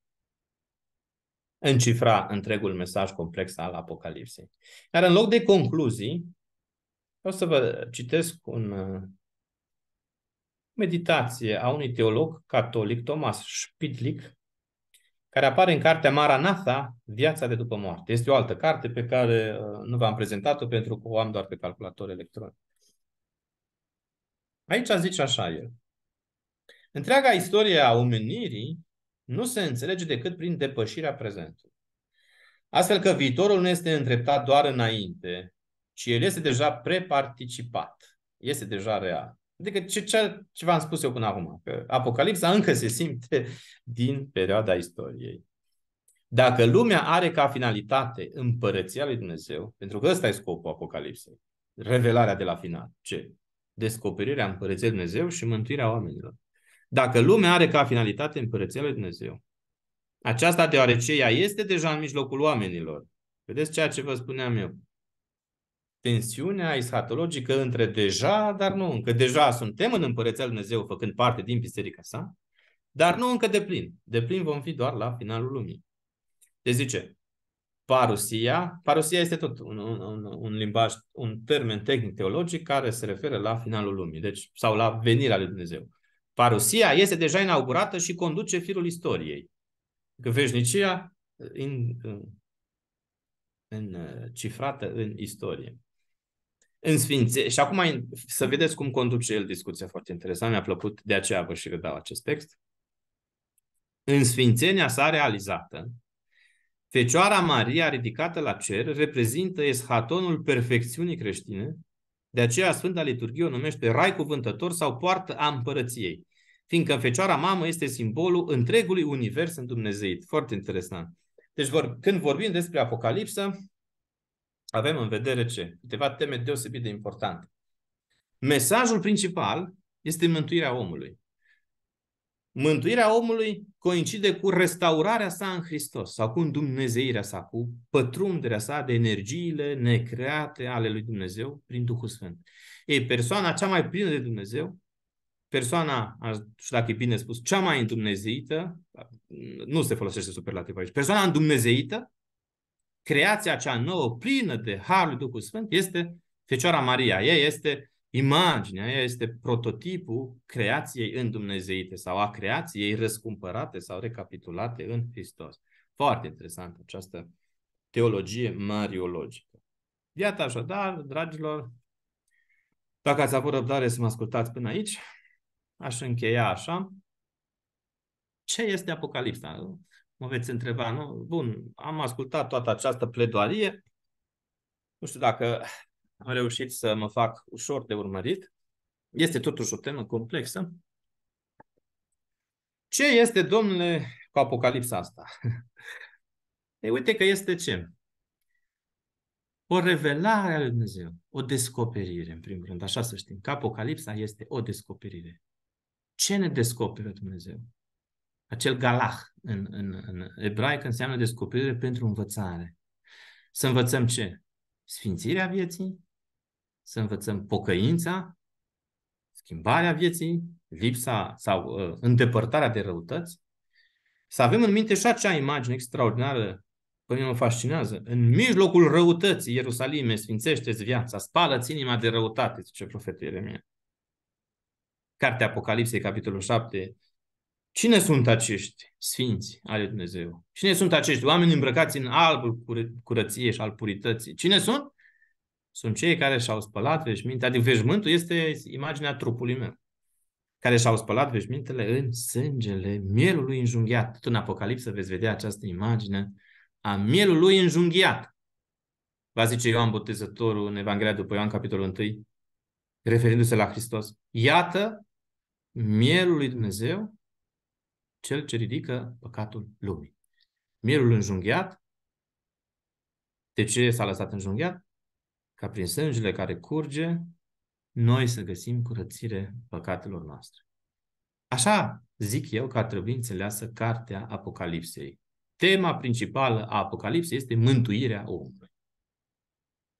încifra întregul mesaj complex al Apocalipsei. Iar în loc de concluzii, vreau să vă citesc un uh, meditație a unui teolog catolic, Thomas Spitlick care apare în cartea Maranatha, Viața de după moarte. Este o altă carte pe care uh, nu v-am prezentat-o pentru că o am doar pe calculator electronic. Aici zice așa el. Întreaga istorie a omenirii nu se înțelege decât prin depășirea prezentului. Astfel că viitorul nu este îndreptat doar înainte, ci el este deja preparticipat, este deja real. Adică ce, ce, ce v-am spus eu până acum, că Apocalipsa încă se simte din perioada istoriei. Dacă lumea are ca finalitate împărăția lui Dumnezeu, pentru că ăsta e scopul Apocalipsei, revelarea de la final, ce? Descoperirea împărăției lui Dumnezeu și mântuirea oamenilor. Dacă lumea are ca finalitate împărăția lui Dumnezeu, aceasta deoarece ea este deja în mijlocul oamenilor. Vedeți ceea ce vă spuneam eu tensiunea eschatologică între deja, dar nu încă. Deja suntem în Împărăția Lui Dumnezeu făcând parte din biserica sa, dar nu încă de plin. De plin vom fi doar la finalul lumii. Deci zice, parusia, parusia este tot un, un, un, un limbaj, un termen tehnic teologic care se referă la finalul lumii, deci, sau la venirea lui Dumnezeu. Parusia este deja inaugurată și conduce firul istoriei. Că veșnicia în, în, în cifrată în istorie însfințe... Și acum să vedeți cum conduce el discuția foarte interesantă, mi-a plăcut, de aceea vă și redau acest text. În sfințenia sa realizată, Fecioara Maria ridicată la cer reprezintă eshatonul perfecțiunii creștine, de aceea Sfânta Liturghie o numește Rai Cuvântător sau Poartă a Împărăției, fiindcă Fecioara Mamă este simbolul întregului univers în Dumnezeit. Foarte interesant. Deci vor, când vorbim despre Apocalipsă, avem în vedere ce? Câteva teme deosebit de importante. Mesajul principal este mântuirea omului. Mântuirea omului coincide cu restaurarea sa în Hristos sau cu îndumnezeirea sa, cu pătrunderea sa de energiile necreate ale lui Dumnezeu prin Duhul Sfânt. E persoana cea mai plină de Dumnezeu, persoana, și dacă e bine spus, cea mai îndumnezeită, nu se folosește superlativ aici, persoana îndumnezeită creația cea nouă, plină de Harul Duhul Sfânt, este Fecioara Maria. Ea este imaginea, ea este prototipul creației îndumnezeite sau a creației răscumpărate sau recapitulate în Hristos. Foarte interesant această teologie mariologică. Iată așadar, dragilor, dacă ați avut răbdare să mă ascultați până aici, aș încheia așa. Ce este Apocalipsa? mă veți întreba, nu? Bun, am ascultat toată această pledoarie. Nu știu dacă am reușit să mă fac ușor de urmărit. Este totuși o temă complexă. Ce este, domnule, cu apocalipsa asta? Ei, uite că este ce? O revelare a lui Dumnezeu, o descoperire, în primul rând, așa să știm, că Apocalipsa este o descoperire. Ce ne descoperă Dumnezeu? acel galah în, în, în ebraică înseamnă descoperire pentru învățare. Să învățăm ce? Sfințirea vieții, să învățăm pocăința, schimbarea vieții, lipsa sau uh, îndepărtarea de răutăți, să avem în minte și acea imagine extraordinară pe mine mă fascinează. În mijlocul răutății Ierusalime, sfințește-ți viața, spală-ți inima de răutate, zice profetul Ieremia. Cartea Apocalipsei, capitolul 7, Cine sunt acești sfinți ale Dumnezeu? Cine sunt acești oameni îmbrăcați în albul curăției și al purității? Cine sunt? Sunt cei care și-au spălat veșmintele. Adică veșmântul este imaginea trupului meu. Care și-au spălat veșmintele în sângele mielului înjunghiat. Tot în Apocalipsă veți vedea această imagine a mielului înjunghiat. Va zice Ioan Botezătorul în Evanghelia după Ioan, capitolul 1, referindu-se la Hristos. Iată mielul lui Dumnezeu cel ce ridică păcatul lumii. Mielul înjunghiat, de ce s-a lăsat înjunghiat? Ca prin sângele care curge, noi să găsim curățire păcatelor noastre. Așa zic eu că ar trebui înțeleasă cartea Apocalipsei. Tema principală a Apocalipsei este mântuirea omului.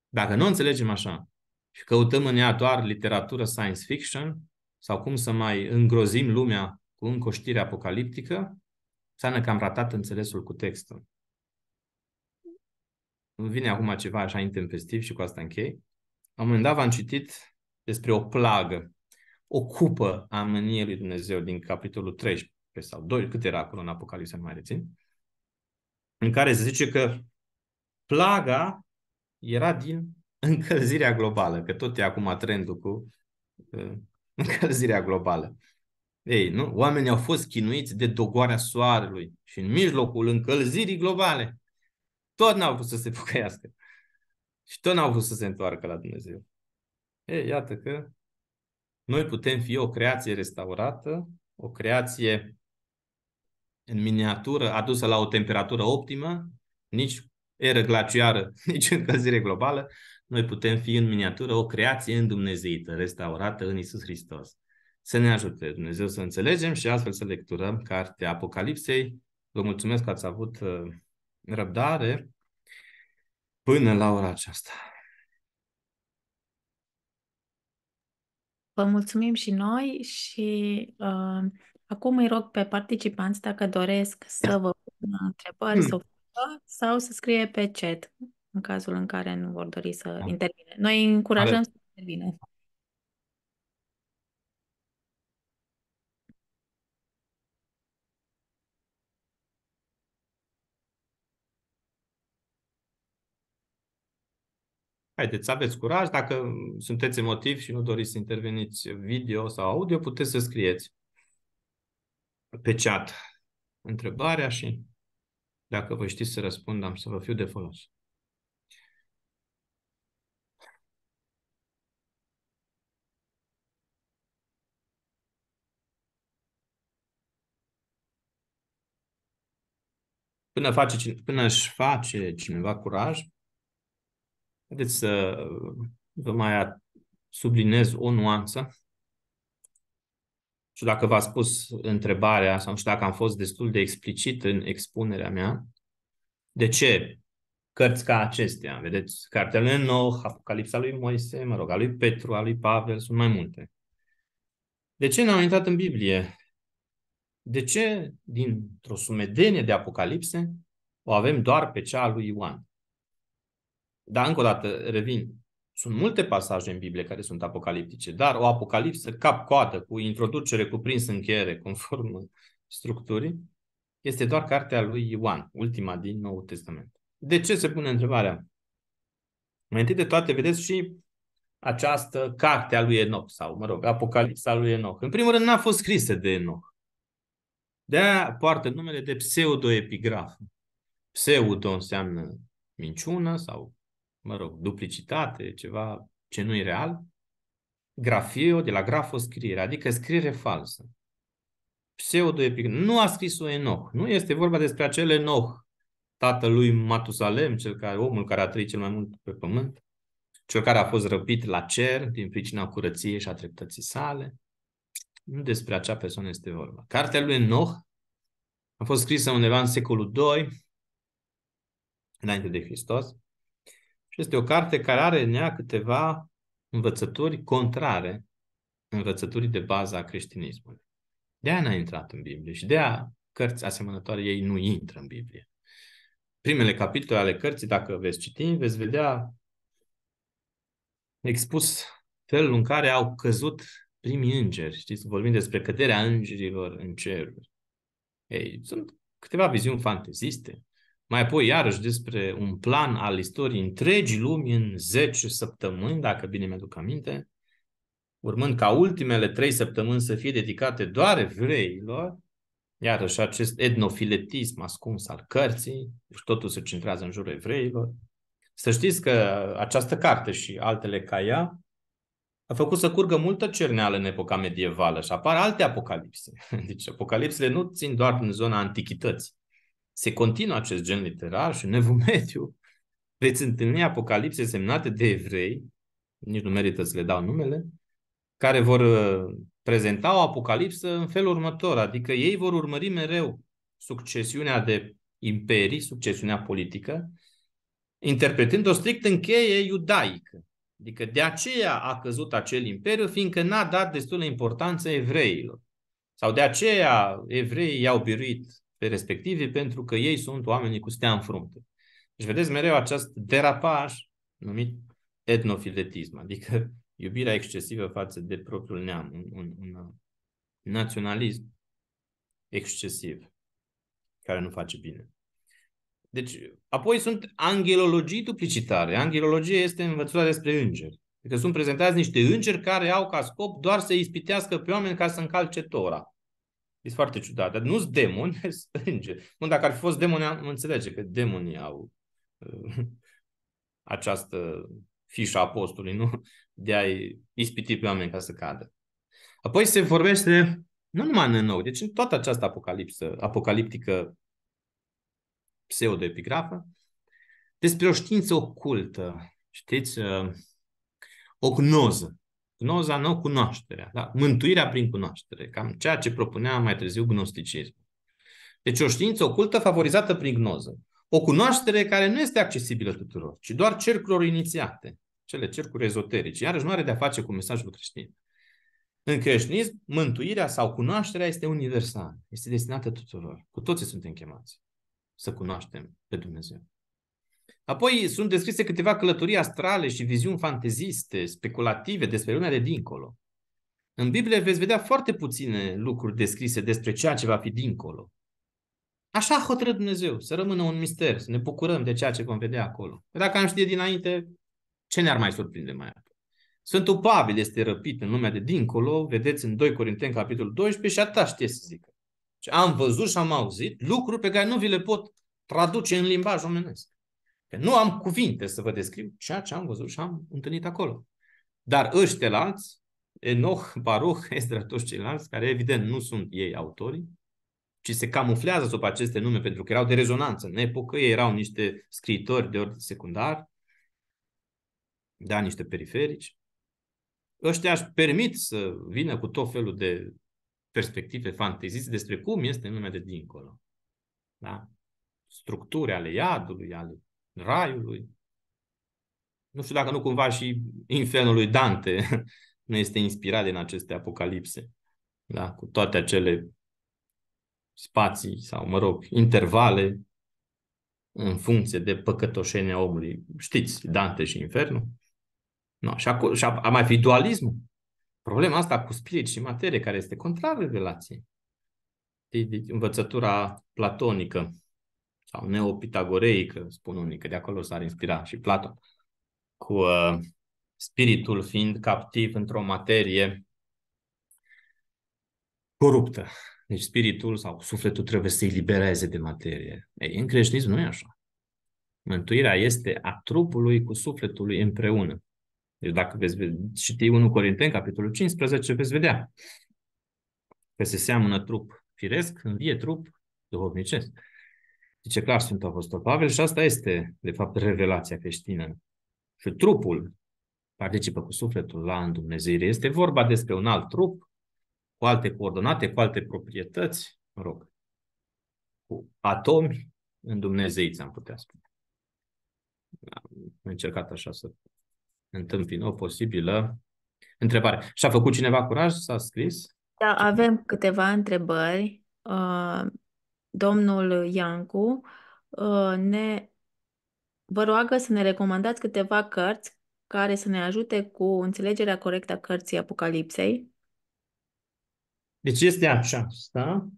Dacă nu înțelegem așa și căutăm în ea doar literatură science fiction, sau cum să mai îngrozim lumea cu încă o știre apocaliptică, înseamnă că am ratat înțelesul cu textul. Îmi vine acum ceva așa intempestiv și cu asta închei. La un moment dat v-am citit despre o plagă, o cupă a mâniei lui Dumnezeu din capitolul 13 sau 2, cât era acolo în Apocalipsa, nu mai rețin, în care se zice că plaga era din încălzirea globală, că tot e acum trendul cu uh, încălzirea globală. Ei, nu? Oamenii au fost chinuiți de dogoarea soarelui și în mijlocul încălzirii globale. Tot n-au vrut să se pucăiască. Și tot n-au vrut să se întoarcă la Dumnezeu. Ei, iată că noi putem fi o creație restaurată, o creație în miniatură, adusă la o temperatură optimă, nici eră glaciară, nici încălzire globală, noi putem fi în miniatură o creație îndumnezeită, restaurată în Isus Hristos. Să ne ajute Dumnezeu să înțelegem și astfel să lecturăm cartea Apocalipsei. Vă mulțumesc că ați avut uh, răbdare până la ora aceasta. Vă mulțumim și noi și uh, acum îi rog pe participanți dacă doresc să vă pună întrebări hmm. sau, sau să scrie pe chat în cazul în care nu vor dori să intervine. Noi încurajăm Are... să intervine. Haideți, aveți curaj, dacă sunteți emotiv și nu doriți să interveniți video sau audio, puteți să scrieți pe chat întrebarea și dacă vă știți să răspund, am să vă fiu de folos. Până, face, până își face cineva curaj, Haideți să vă mai subliniez o nuanță. Și dacă v-ați pus întrebarea sau nu știu dacă am fost destul de explicit în expunerea mea, de ce cărți ca acestea? Vedeți, cartele nou, Apocalipsa lui Moise, mă rog, a lui Petru, a lui Pavel, sunt mai multe. De ce n-au intrat în Biblie? De ce dintr-o sumedenie de apocalipse o avem doar pe cea a lui Ioan? Dar încă o dată, revin, sunt multe pasaje în Biblie care sunt apocaliptice, dar o apocalipsă cap-coadă, cu introducere, cu prins încheiere, conform structurii, este doar cartea lui Ioan, ultima din Noul Testament. De ce se pune întrebarea? Mai întâi de toate, vedeți și această carte a lui Enoch, sau, mă rog, Apocalipsa lui Enoch. În primul rând, n-a fost scrisă de Enoch. De-aia poartă numele de pseudoepigraf. Pseudo înseamnă minciună sau mă rog, duplicitate, ceva ce nu e real, grafio, de la grafo scriere, adică scriere falsă. Pseudoepic. Nu a scris-o Enoch. Nu este vorba despre acel Enoch, tatălui Matusalem, cel care, omul care a trăit cel mai mult pe pământ, cel care a fost răpit la cer din pricina curăției și a dreptății sale. Nu despre acea persoană este vorba. Cartea lui Enoch a fost scrisă undeva în secolul II, înainte de Hristos, și este o carte care are în ea câteva învățături contrare învățăturii de bază a creștinismului. De aia n-a intrat în Biblie și de aia cărți asemănătoare ei nu intră în Biblie. Primele capitole ale cărții, dacă veți citi, veți vedea expus felul în care au căzut primii îngeri. Știți, vorbim despre căderea îngerilor în ceruri. Ei, sunt câteva viziuni fanteziste, mai apoi, iarăși, despre un plan al istoriei întregii lumi în 10 săptămâni, dacă bine mi-aduc aminte, urmând ca ultimele trei săptămâni să fie dedicate doar evreilor, iarăși acest etnofiletism ascuns al cărții, și deci totul se centrează în jurul evreilor. Să știți că această carte și altele ca ea a făcut să curgă multă cerneală în epoca medievală și apar alte apocalipse. Deci apocalipsele nu țin doar în zona antichității se continuă acest gen literar și în evul mediu veți întâlni apocalipse semnate de evrei, nici nu merită să le dau numele, care vor uh, prezenta o apocalipsă în felul următor, adică ei vor urmări mereu succesiunea de imperii, succesiunea politică, interpretând-o strict în cheie iudaică. Adică de aceea a căzut acel imperiu, fiindcă n-a dat destulă importanță evreilor. Sau de aceea evreii i-au biruit pe respectivi pentru că ei sunt oamenii cu stea în frunte. Deci vedeți mereu acest derapaj numit etnofiletism, adică iubirea excesivă față de propriul neam, un, un, un naționalism excesiv care nu face bine. Deci, apoi sunt angelologii duplicitare. Angelologia este învățarea despre îngeri. Adică sunt prezentați niște îngeri care au ca scop doar să ispitească pe oameni ca să încalce Tora. E foarte ciudat. Dar nu-s demoni, sânge. Bun, dacă ar fi fost demoni, am înțelege că demonii au uh, această fișă apostolului, nu? De a-i ispiti pe oameni ca să cadă. Apoi se vorbește nu numai în nou, deci în toată această apocalipsă, apocaliptică pseudoepigrafă, despre o știință ocultă, știți, uh, o gnoză. Gnoza nu cunoașterea, da? mântuirea prin cunoaștere, cam ceea ce propunea mai târziu gnosticismul. Deci o știință ocultă favorizată prin gnoză. O cunoaștere care nu este accesibilă tuturor, ci doar cercurilor inițiate, cele cercuri ezoterice, iarăși nu are de-a face cu mesajul creștin. În creștinism, mântuirea sau cunoașterea este universală, este destinată tuturor. Cu toții suntem chemați să cunoaștem pe Dumnezeu. Apoi sunt descrise câteva călătorii astrale și viziuni fanteziste, speculative despre lumea de dincolo. În Biblie veți vedea foarte puține lucruri descrise despre ceea ce va fi dincolo. Așa a hotărât Dumnezeu, să rămână un mister, să ne bucurăm de ceea ce vom vedea acolo. Dacă am știe dinainte, ce ne-ar mai surprinde mai apoi? Sfântul Pavel este răpit în lumea de dincolo, vedeți în 2 Corinteni, capitolul 12, și atâta știe să zică. Și am văzut și am auzit lucruri pe care nu vi le pot traduce în limbaj omenesc. Că nu am cuvinte să vă descriu ceea ce am văzut și am întâlnit acolo. Dar ăștia alți, Enoch, Baruch, Ezra, toți ceilalți, care evident nu sunt ei autorii, ci se camuflează sub aceste nume pentru că erau de rezonanță. În epocă ei erau niște scriitori de ordine secundar, da, niște periferici. Ăștia își permit să vină cu tot felul de perspective fanteziste despre cum este lumea de dincolo. Da? Structuri ale iadului, ale raiului. Nu știu dacă nu cumva și infernul lui Dante nu este inspirat din aceste apocalipse. Da? Cu toate acele spații sau, mă rog, intervale în funcție de păcătoșenia omului. Știți, Dante și Infernul. No, și, a, și a, a mai fi dualismul. Problema asta cu spirit și materie, care este contrar relației. Deci, deci, învățătura platonică sau neopitagoreică, spun unii, că de acolo s-ar inspira și Platon, cu uh, spiritul fiind captiv într-o materie coruptă. Deci spiritul sau sufletul trebuie să libereze de materie. Ei, în creștinism nu e așa. Mântuirea este a trupului cu sufletul împreună. Deci dacă veți citi 1 Corinteni, capitolul 15, veți vedea că se seamănă trup firesc, învie trup duhovnicesc zice clar Sfântul Apostol Pavel, și asta este, de fapt, revelația creștină. Și trupul participă cu sufletul la îndumnezeire. Este vorba despre un alt trup, cu alte coordonate, cu alte proprietăți, mă rog, cu atomi în Dumnezeu, am putea spune. Am încercat așa să întâmpin o posibilă întrebare. Și-a făcut cineva curaj? S-a scris? Da, avem câteva întrebări. Uh domnul Iancu uh, ne vă roagă să ne recomandați câteva cărți care să ne ajute cu înțelegerea corectă a cărții Apocalipsei. Deci este aceasta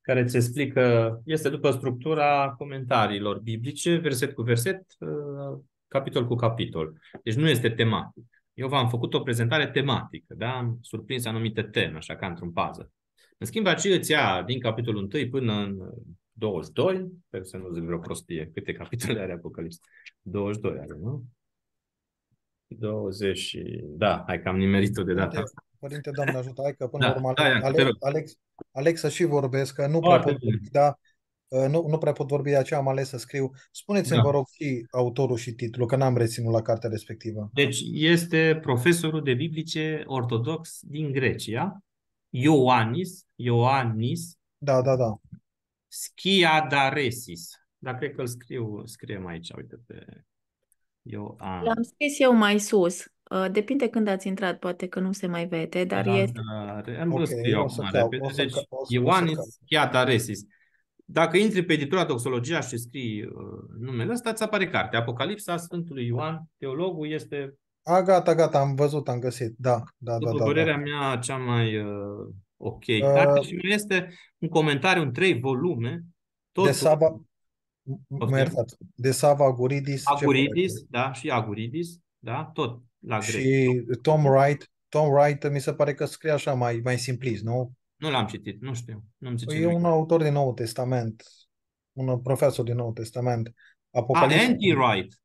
care îți explică, este după structura comentariilor biblice, verset cu verset, uh, capitol cu capitol. Deci nu este tematic. Eu v-am făcut o prezentare tematică, da? am surprins anumite teme, așa ca într-un puzzle. În schimb, aceea îți ia din capitolul 1 până în 22, sper să nu zic vreo prostie, câte capitole are Apocalipsa? 22 are, nu? 20, și da, hai că am nimerit-o de data asta. Părinte, Doamne ajută, hai că până da, urmă da, Alex, Alex, Alex, să și vorbesc, că nu prea pot vorbi, da? ă, nu, nu prea pot vorbi, de aceea am ales să scriu. Spuneți-mi, da. vă rog, și autorul și titlul, că n-am reținut la cartea respectivă. Deci este profesorul de biblice ortodox din Grecia, Ioannis, Ioannis da, da, da. Schiadaresis. Dar cred că îl scriu, scriem aici, uite pe Ioan. L-am scris eu mai sus. Uh, depinde când ați intrat, poate că nu se mai vede, dar da, este... Da, am okay, eu acum, repede. Deci, Ioannis Schiadaresis. Dacă intri pe editura Doxologia și scrii uh, numele ăsta, îți apare cartea. Apocalipsa Sfântului Ioan, teologul, este a, gata, gata, am văzut, am găsit. Da, da, După da. da părerea da. mea, cea mai uh, ok uh, carte și mai este un comentariu în trei volume. Tot de Sava, mă de Sava Aguridis. Aguridis, da, și Aguridis, da, tot la grec. Și Tom Wright, Tom Wright mi se pare că scrie așa mai, mai simplist, nu? Nu l-am citit, nu știu. Nu păi e nimic. un autor din Nou Testament, un profesor din Nou Testament. Apocalipsa. Ah, Anti-Wright.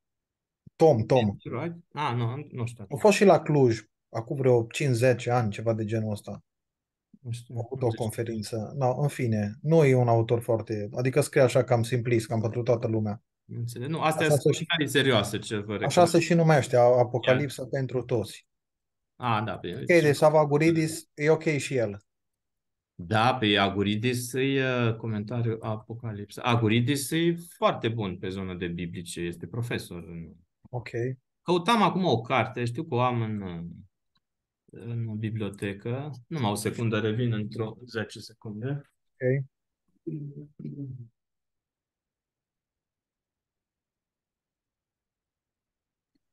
Tom, Tom. Ah, nu, nu știu. A fost și la Cluj, acum vreo 50 ani, ceva de genul ăsta. Nu știu, a avut o conferință. No, în fine, nu e un autor foarte... Adică scrie așa cam simplist, cam pentru toată lumea. Înțeleg. Nu, astea așa sunt și, serioase ce vă Așa se și numește, Apocalipsa yeah. pentru toți. Ah, da, bine. Ok, deci Savaguridis e ok și el. Da, pe Aguridis e uh, comentariu Apocalipsa. Aguridis e foarte bun pe zona de biblice, este profesor în Ok. Căutam acum o carte, știu că o am în, în bibliotecă. Numai o secundă, revin într-o 10 secunde. Ok.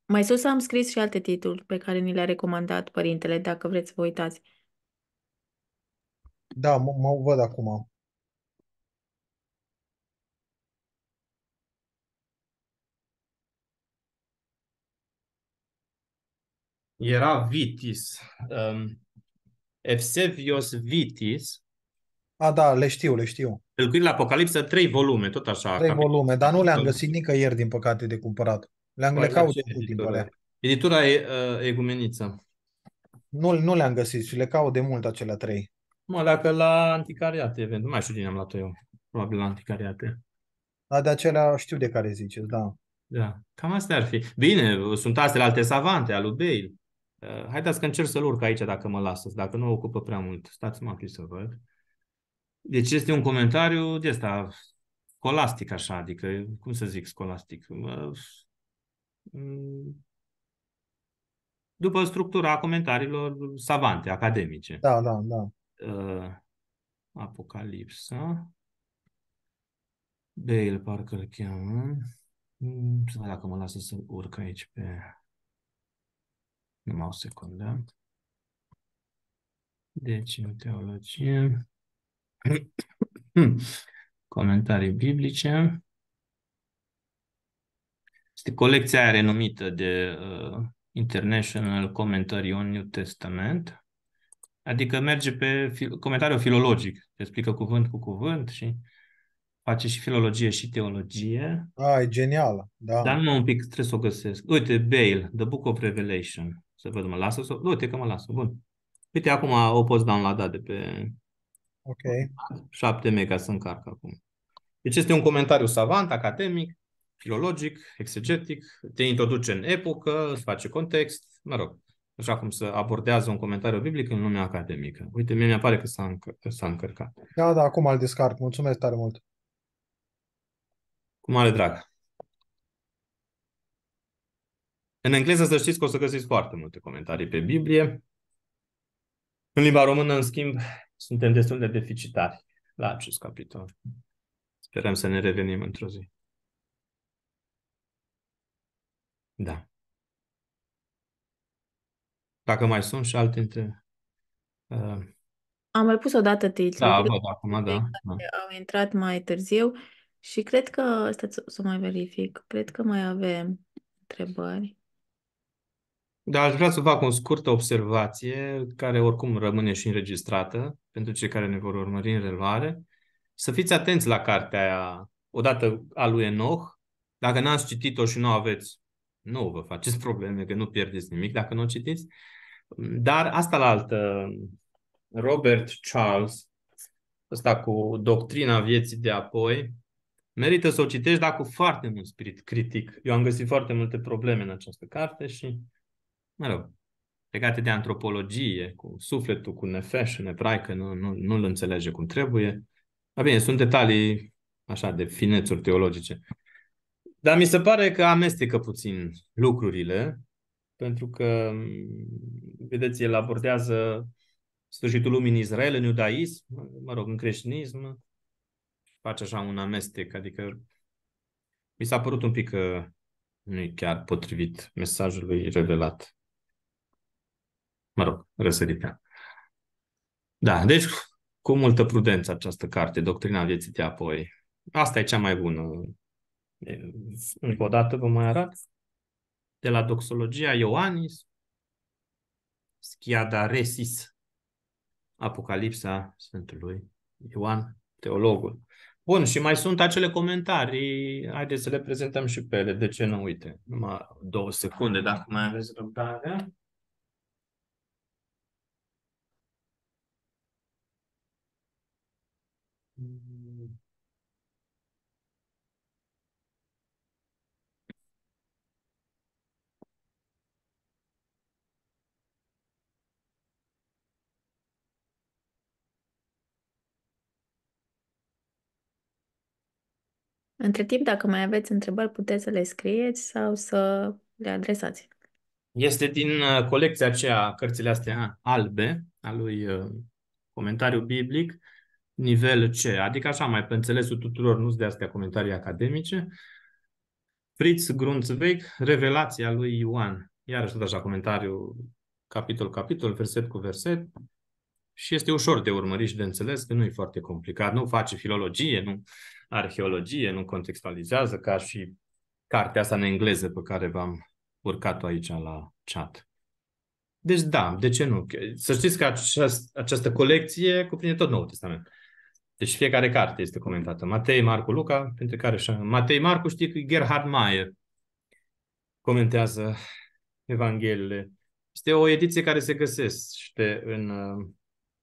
Mai sus am scris și alte titluri pe care ni le-a recomandat părintele, dacă vreți să vă uitați. Da, mă, mă văd acum. era Vitis. Um, Evsevios Vitis. A, da, le știu, le știu. Tâlcuit la Apocalipsă, trei volume, tot așa. Trei volume, dar nu le-am găsit nicăieri, din păcate, de cumpărat. Le-am le păi, caut mult timpul alea. Editura e, uh, Egumeniță. Nu, nu le-am găsit și le caut de mult acelea trei. Mă, dacă la anticariate, nu mai știu din am luat eu. Probabil la anticariate. Da, de acelea știu de care ziceți, da. Da, cam asta ar fi. Bine, sunt astea alte savante, alu Bale. Eh, haideți că încerc să-l urc aici dacă mă lasă, dacă nu ocupă prea mult. Stați mă să văd. Deci este un comentariu de ăsta scolastic așa, adică, cum să zic scolastic? Mm, după structura comentariilor savante, academice. Da, da, da. Eh, apocalipsa. Bale, parcă îl cheamă. Mm, să văd dacă mă lasă să urc aici pe numai o secundă. Deci, în teologie, comentarii biblice. Este colecția renumită de uh, International Commentary on New Testament, adică merge pe fi- comentariu filologic, te explică cuvânt cu cuvânt și face și filologie și teologie. Ah, e genială, da. Dar nu un pic, trebuie să o găsesc. Uite, Bale, The Book of Revelation. Să văd, mă lasă sau... Uite că mă lasă, bun. Uite, acum o poți downloada de pe... Ok. 7 mega să încarc acum. Deci este un comentariu savant, academic, filologic, exegetic, te introduce în epocă, îți face context, mă rog, așa cum se abordează un comentariu biblic în lumea academică. Uite, mie mi-apare că s-a, încă- s-a încărcat. Da, da, acum îl descarc. Mulțumesc tare mult. Cu mare drag. În engleză să știți că o să găsiți foarte multe comentarii pe Biblie. În limba română, în schimb, suntem destul de deficitari la acest capitol. Sperăm să ne revenim într-o zi. Da. Dacă mai sunt și alte între... Uh... Am mai pus o dată titlul. Da, văd acum, da. da. Au intrat mai târziu și cred că, stați să mai verific, cred că mai avem întrebări. Dar aș vrea să fac o scurtă observație, care oricum rămâne și înregistrată pentru cei care ne vor urmări în reluare. Să fiți atenți la cartea aia, odată a lui Enoch. Dacă n-ați citit-o și nu aveți, nu vă faceți probleme, că nu pierdeți nimic dacă nu o citiți. Dar asta la altă, Robert Charles, ăsta cu doctrina vieții de apoi, merită să o citești, dar cu foarte mult spirit critic. Eu am găsit foarte multe probleme în această carte și mă rog, legate de antropologie, cu sufletul, cu nefeșul, nepraică, nu, nu, nu-l înțelege cum trebuie. Dar bine, sunt detalii așa de finețuri teologice. Dar mi se pare că amestecă puțin lucrurile, pentru că, vedeți, el abordează sfârșitul lumii în Israel, în iudaism, mă rog, în creștinism, face așa un amestec, adică mi s-a părut un pic că nu e chiar potrivit mesajului revelat mă rog, răsăritea. Da, deci cu multă prudență această carte, Doctrina vieții de apoi. Asta e cea mai bună. Încă o dată vă mai arăt. De la Doxologia Ioanis Schiada Resis, Apocalipsa Sfântului Ioan, teologul. Bun, și mai sunt acele comentarii, haideți să le prezentăm și pe ele, de ce nu, uite, numai două secunde, dacă mai aveți răbdare. Între timp, dacă mai aveți întrebări, puteți să le scrieți sau să le adresați. Este din uh, colecția aceea, cărțile astea albe, a lui uh, comentariu biblic, nivel C, adică așa mai pe înțelesul tuturor, nu de astea comentarii academice. Fritz Grunzweig, Revelația lui Ioan. Iarăși tot așa comentariu capitol, capitol, verset cu verset și este ușor de urmărit și de înțeles că nu e foarte complicat. Nu face filologie, nu arheologie, nu contextualizează ca și cartea asta în engleză pe care v-am urcat-o aici la chat. Deci da, de ce nu? Să știți că aceast, această colecție cuprinde tot Noul Testament. Deci fiecare carte este comentată. Matei, Marcu, Luca, printre care și Matei, Marcu, știi că Gerhard Mayer comentează Evangheliile. Este o ediție care se găsește în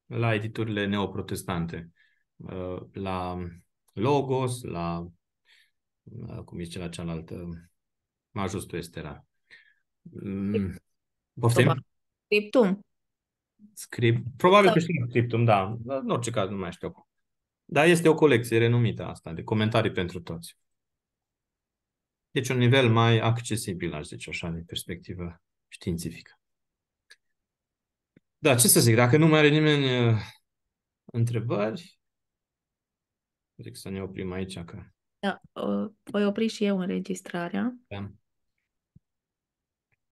la editurile neoprotestante, uh, la Logos, la, uh, cum zice la cealaltă, Majustul Estera. Mm, poftim? Scriptum. Script. Probabil că știu Scriptum, da. în orice caz nu mai știu. Dar este o colecție renumită asta, de comentarii pentru toți. Deci un nivel mai accesibil, aș zice așa, din perspectivă științifică. Da, ce să zic, dacă nu mai are nimeni uh, întrebări, zic să ne oprim aici. Că... Da, uh, voi opri și eu înregistrarea. Da.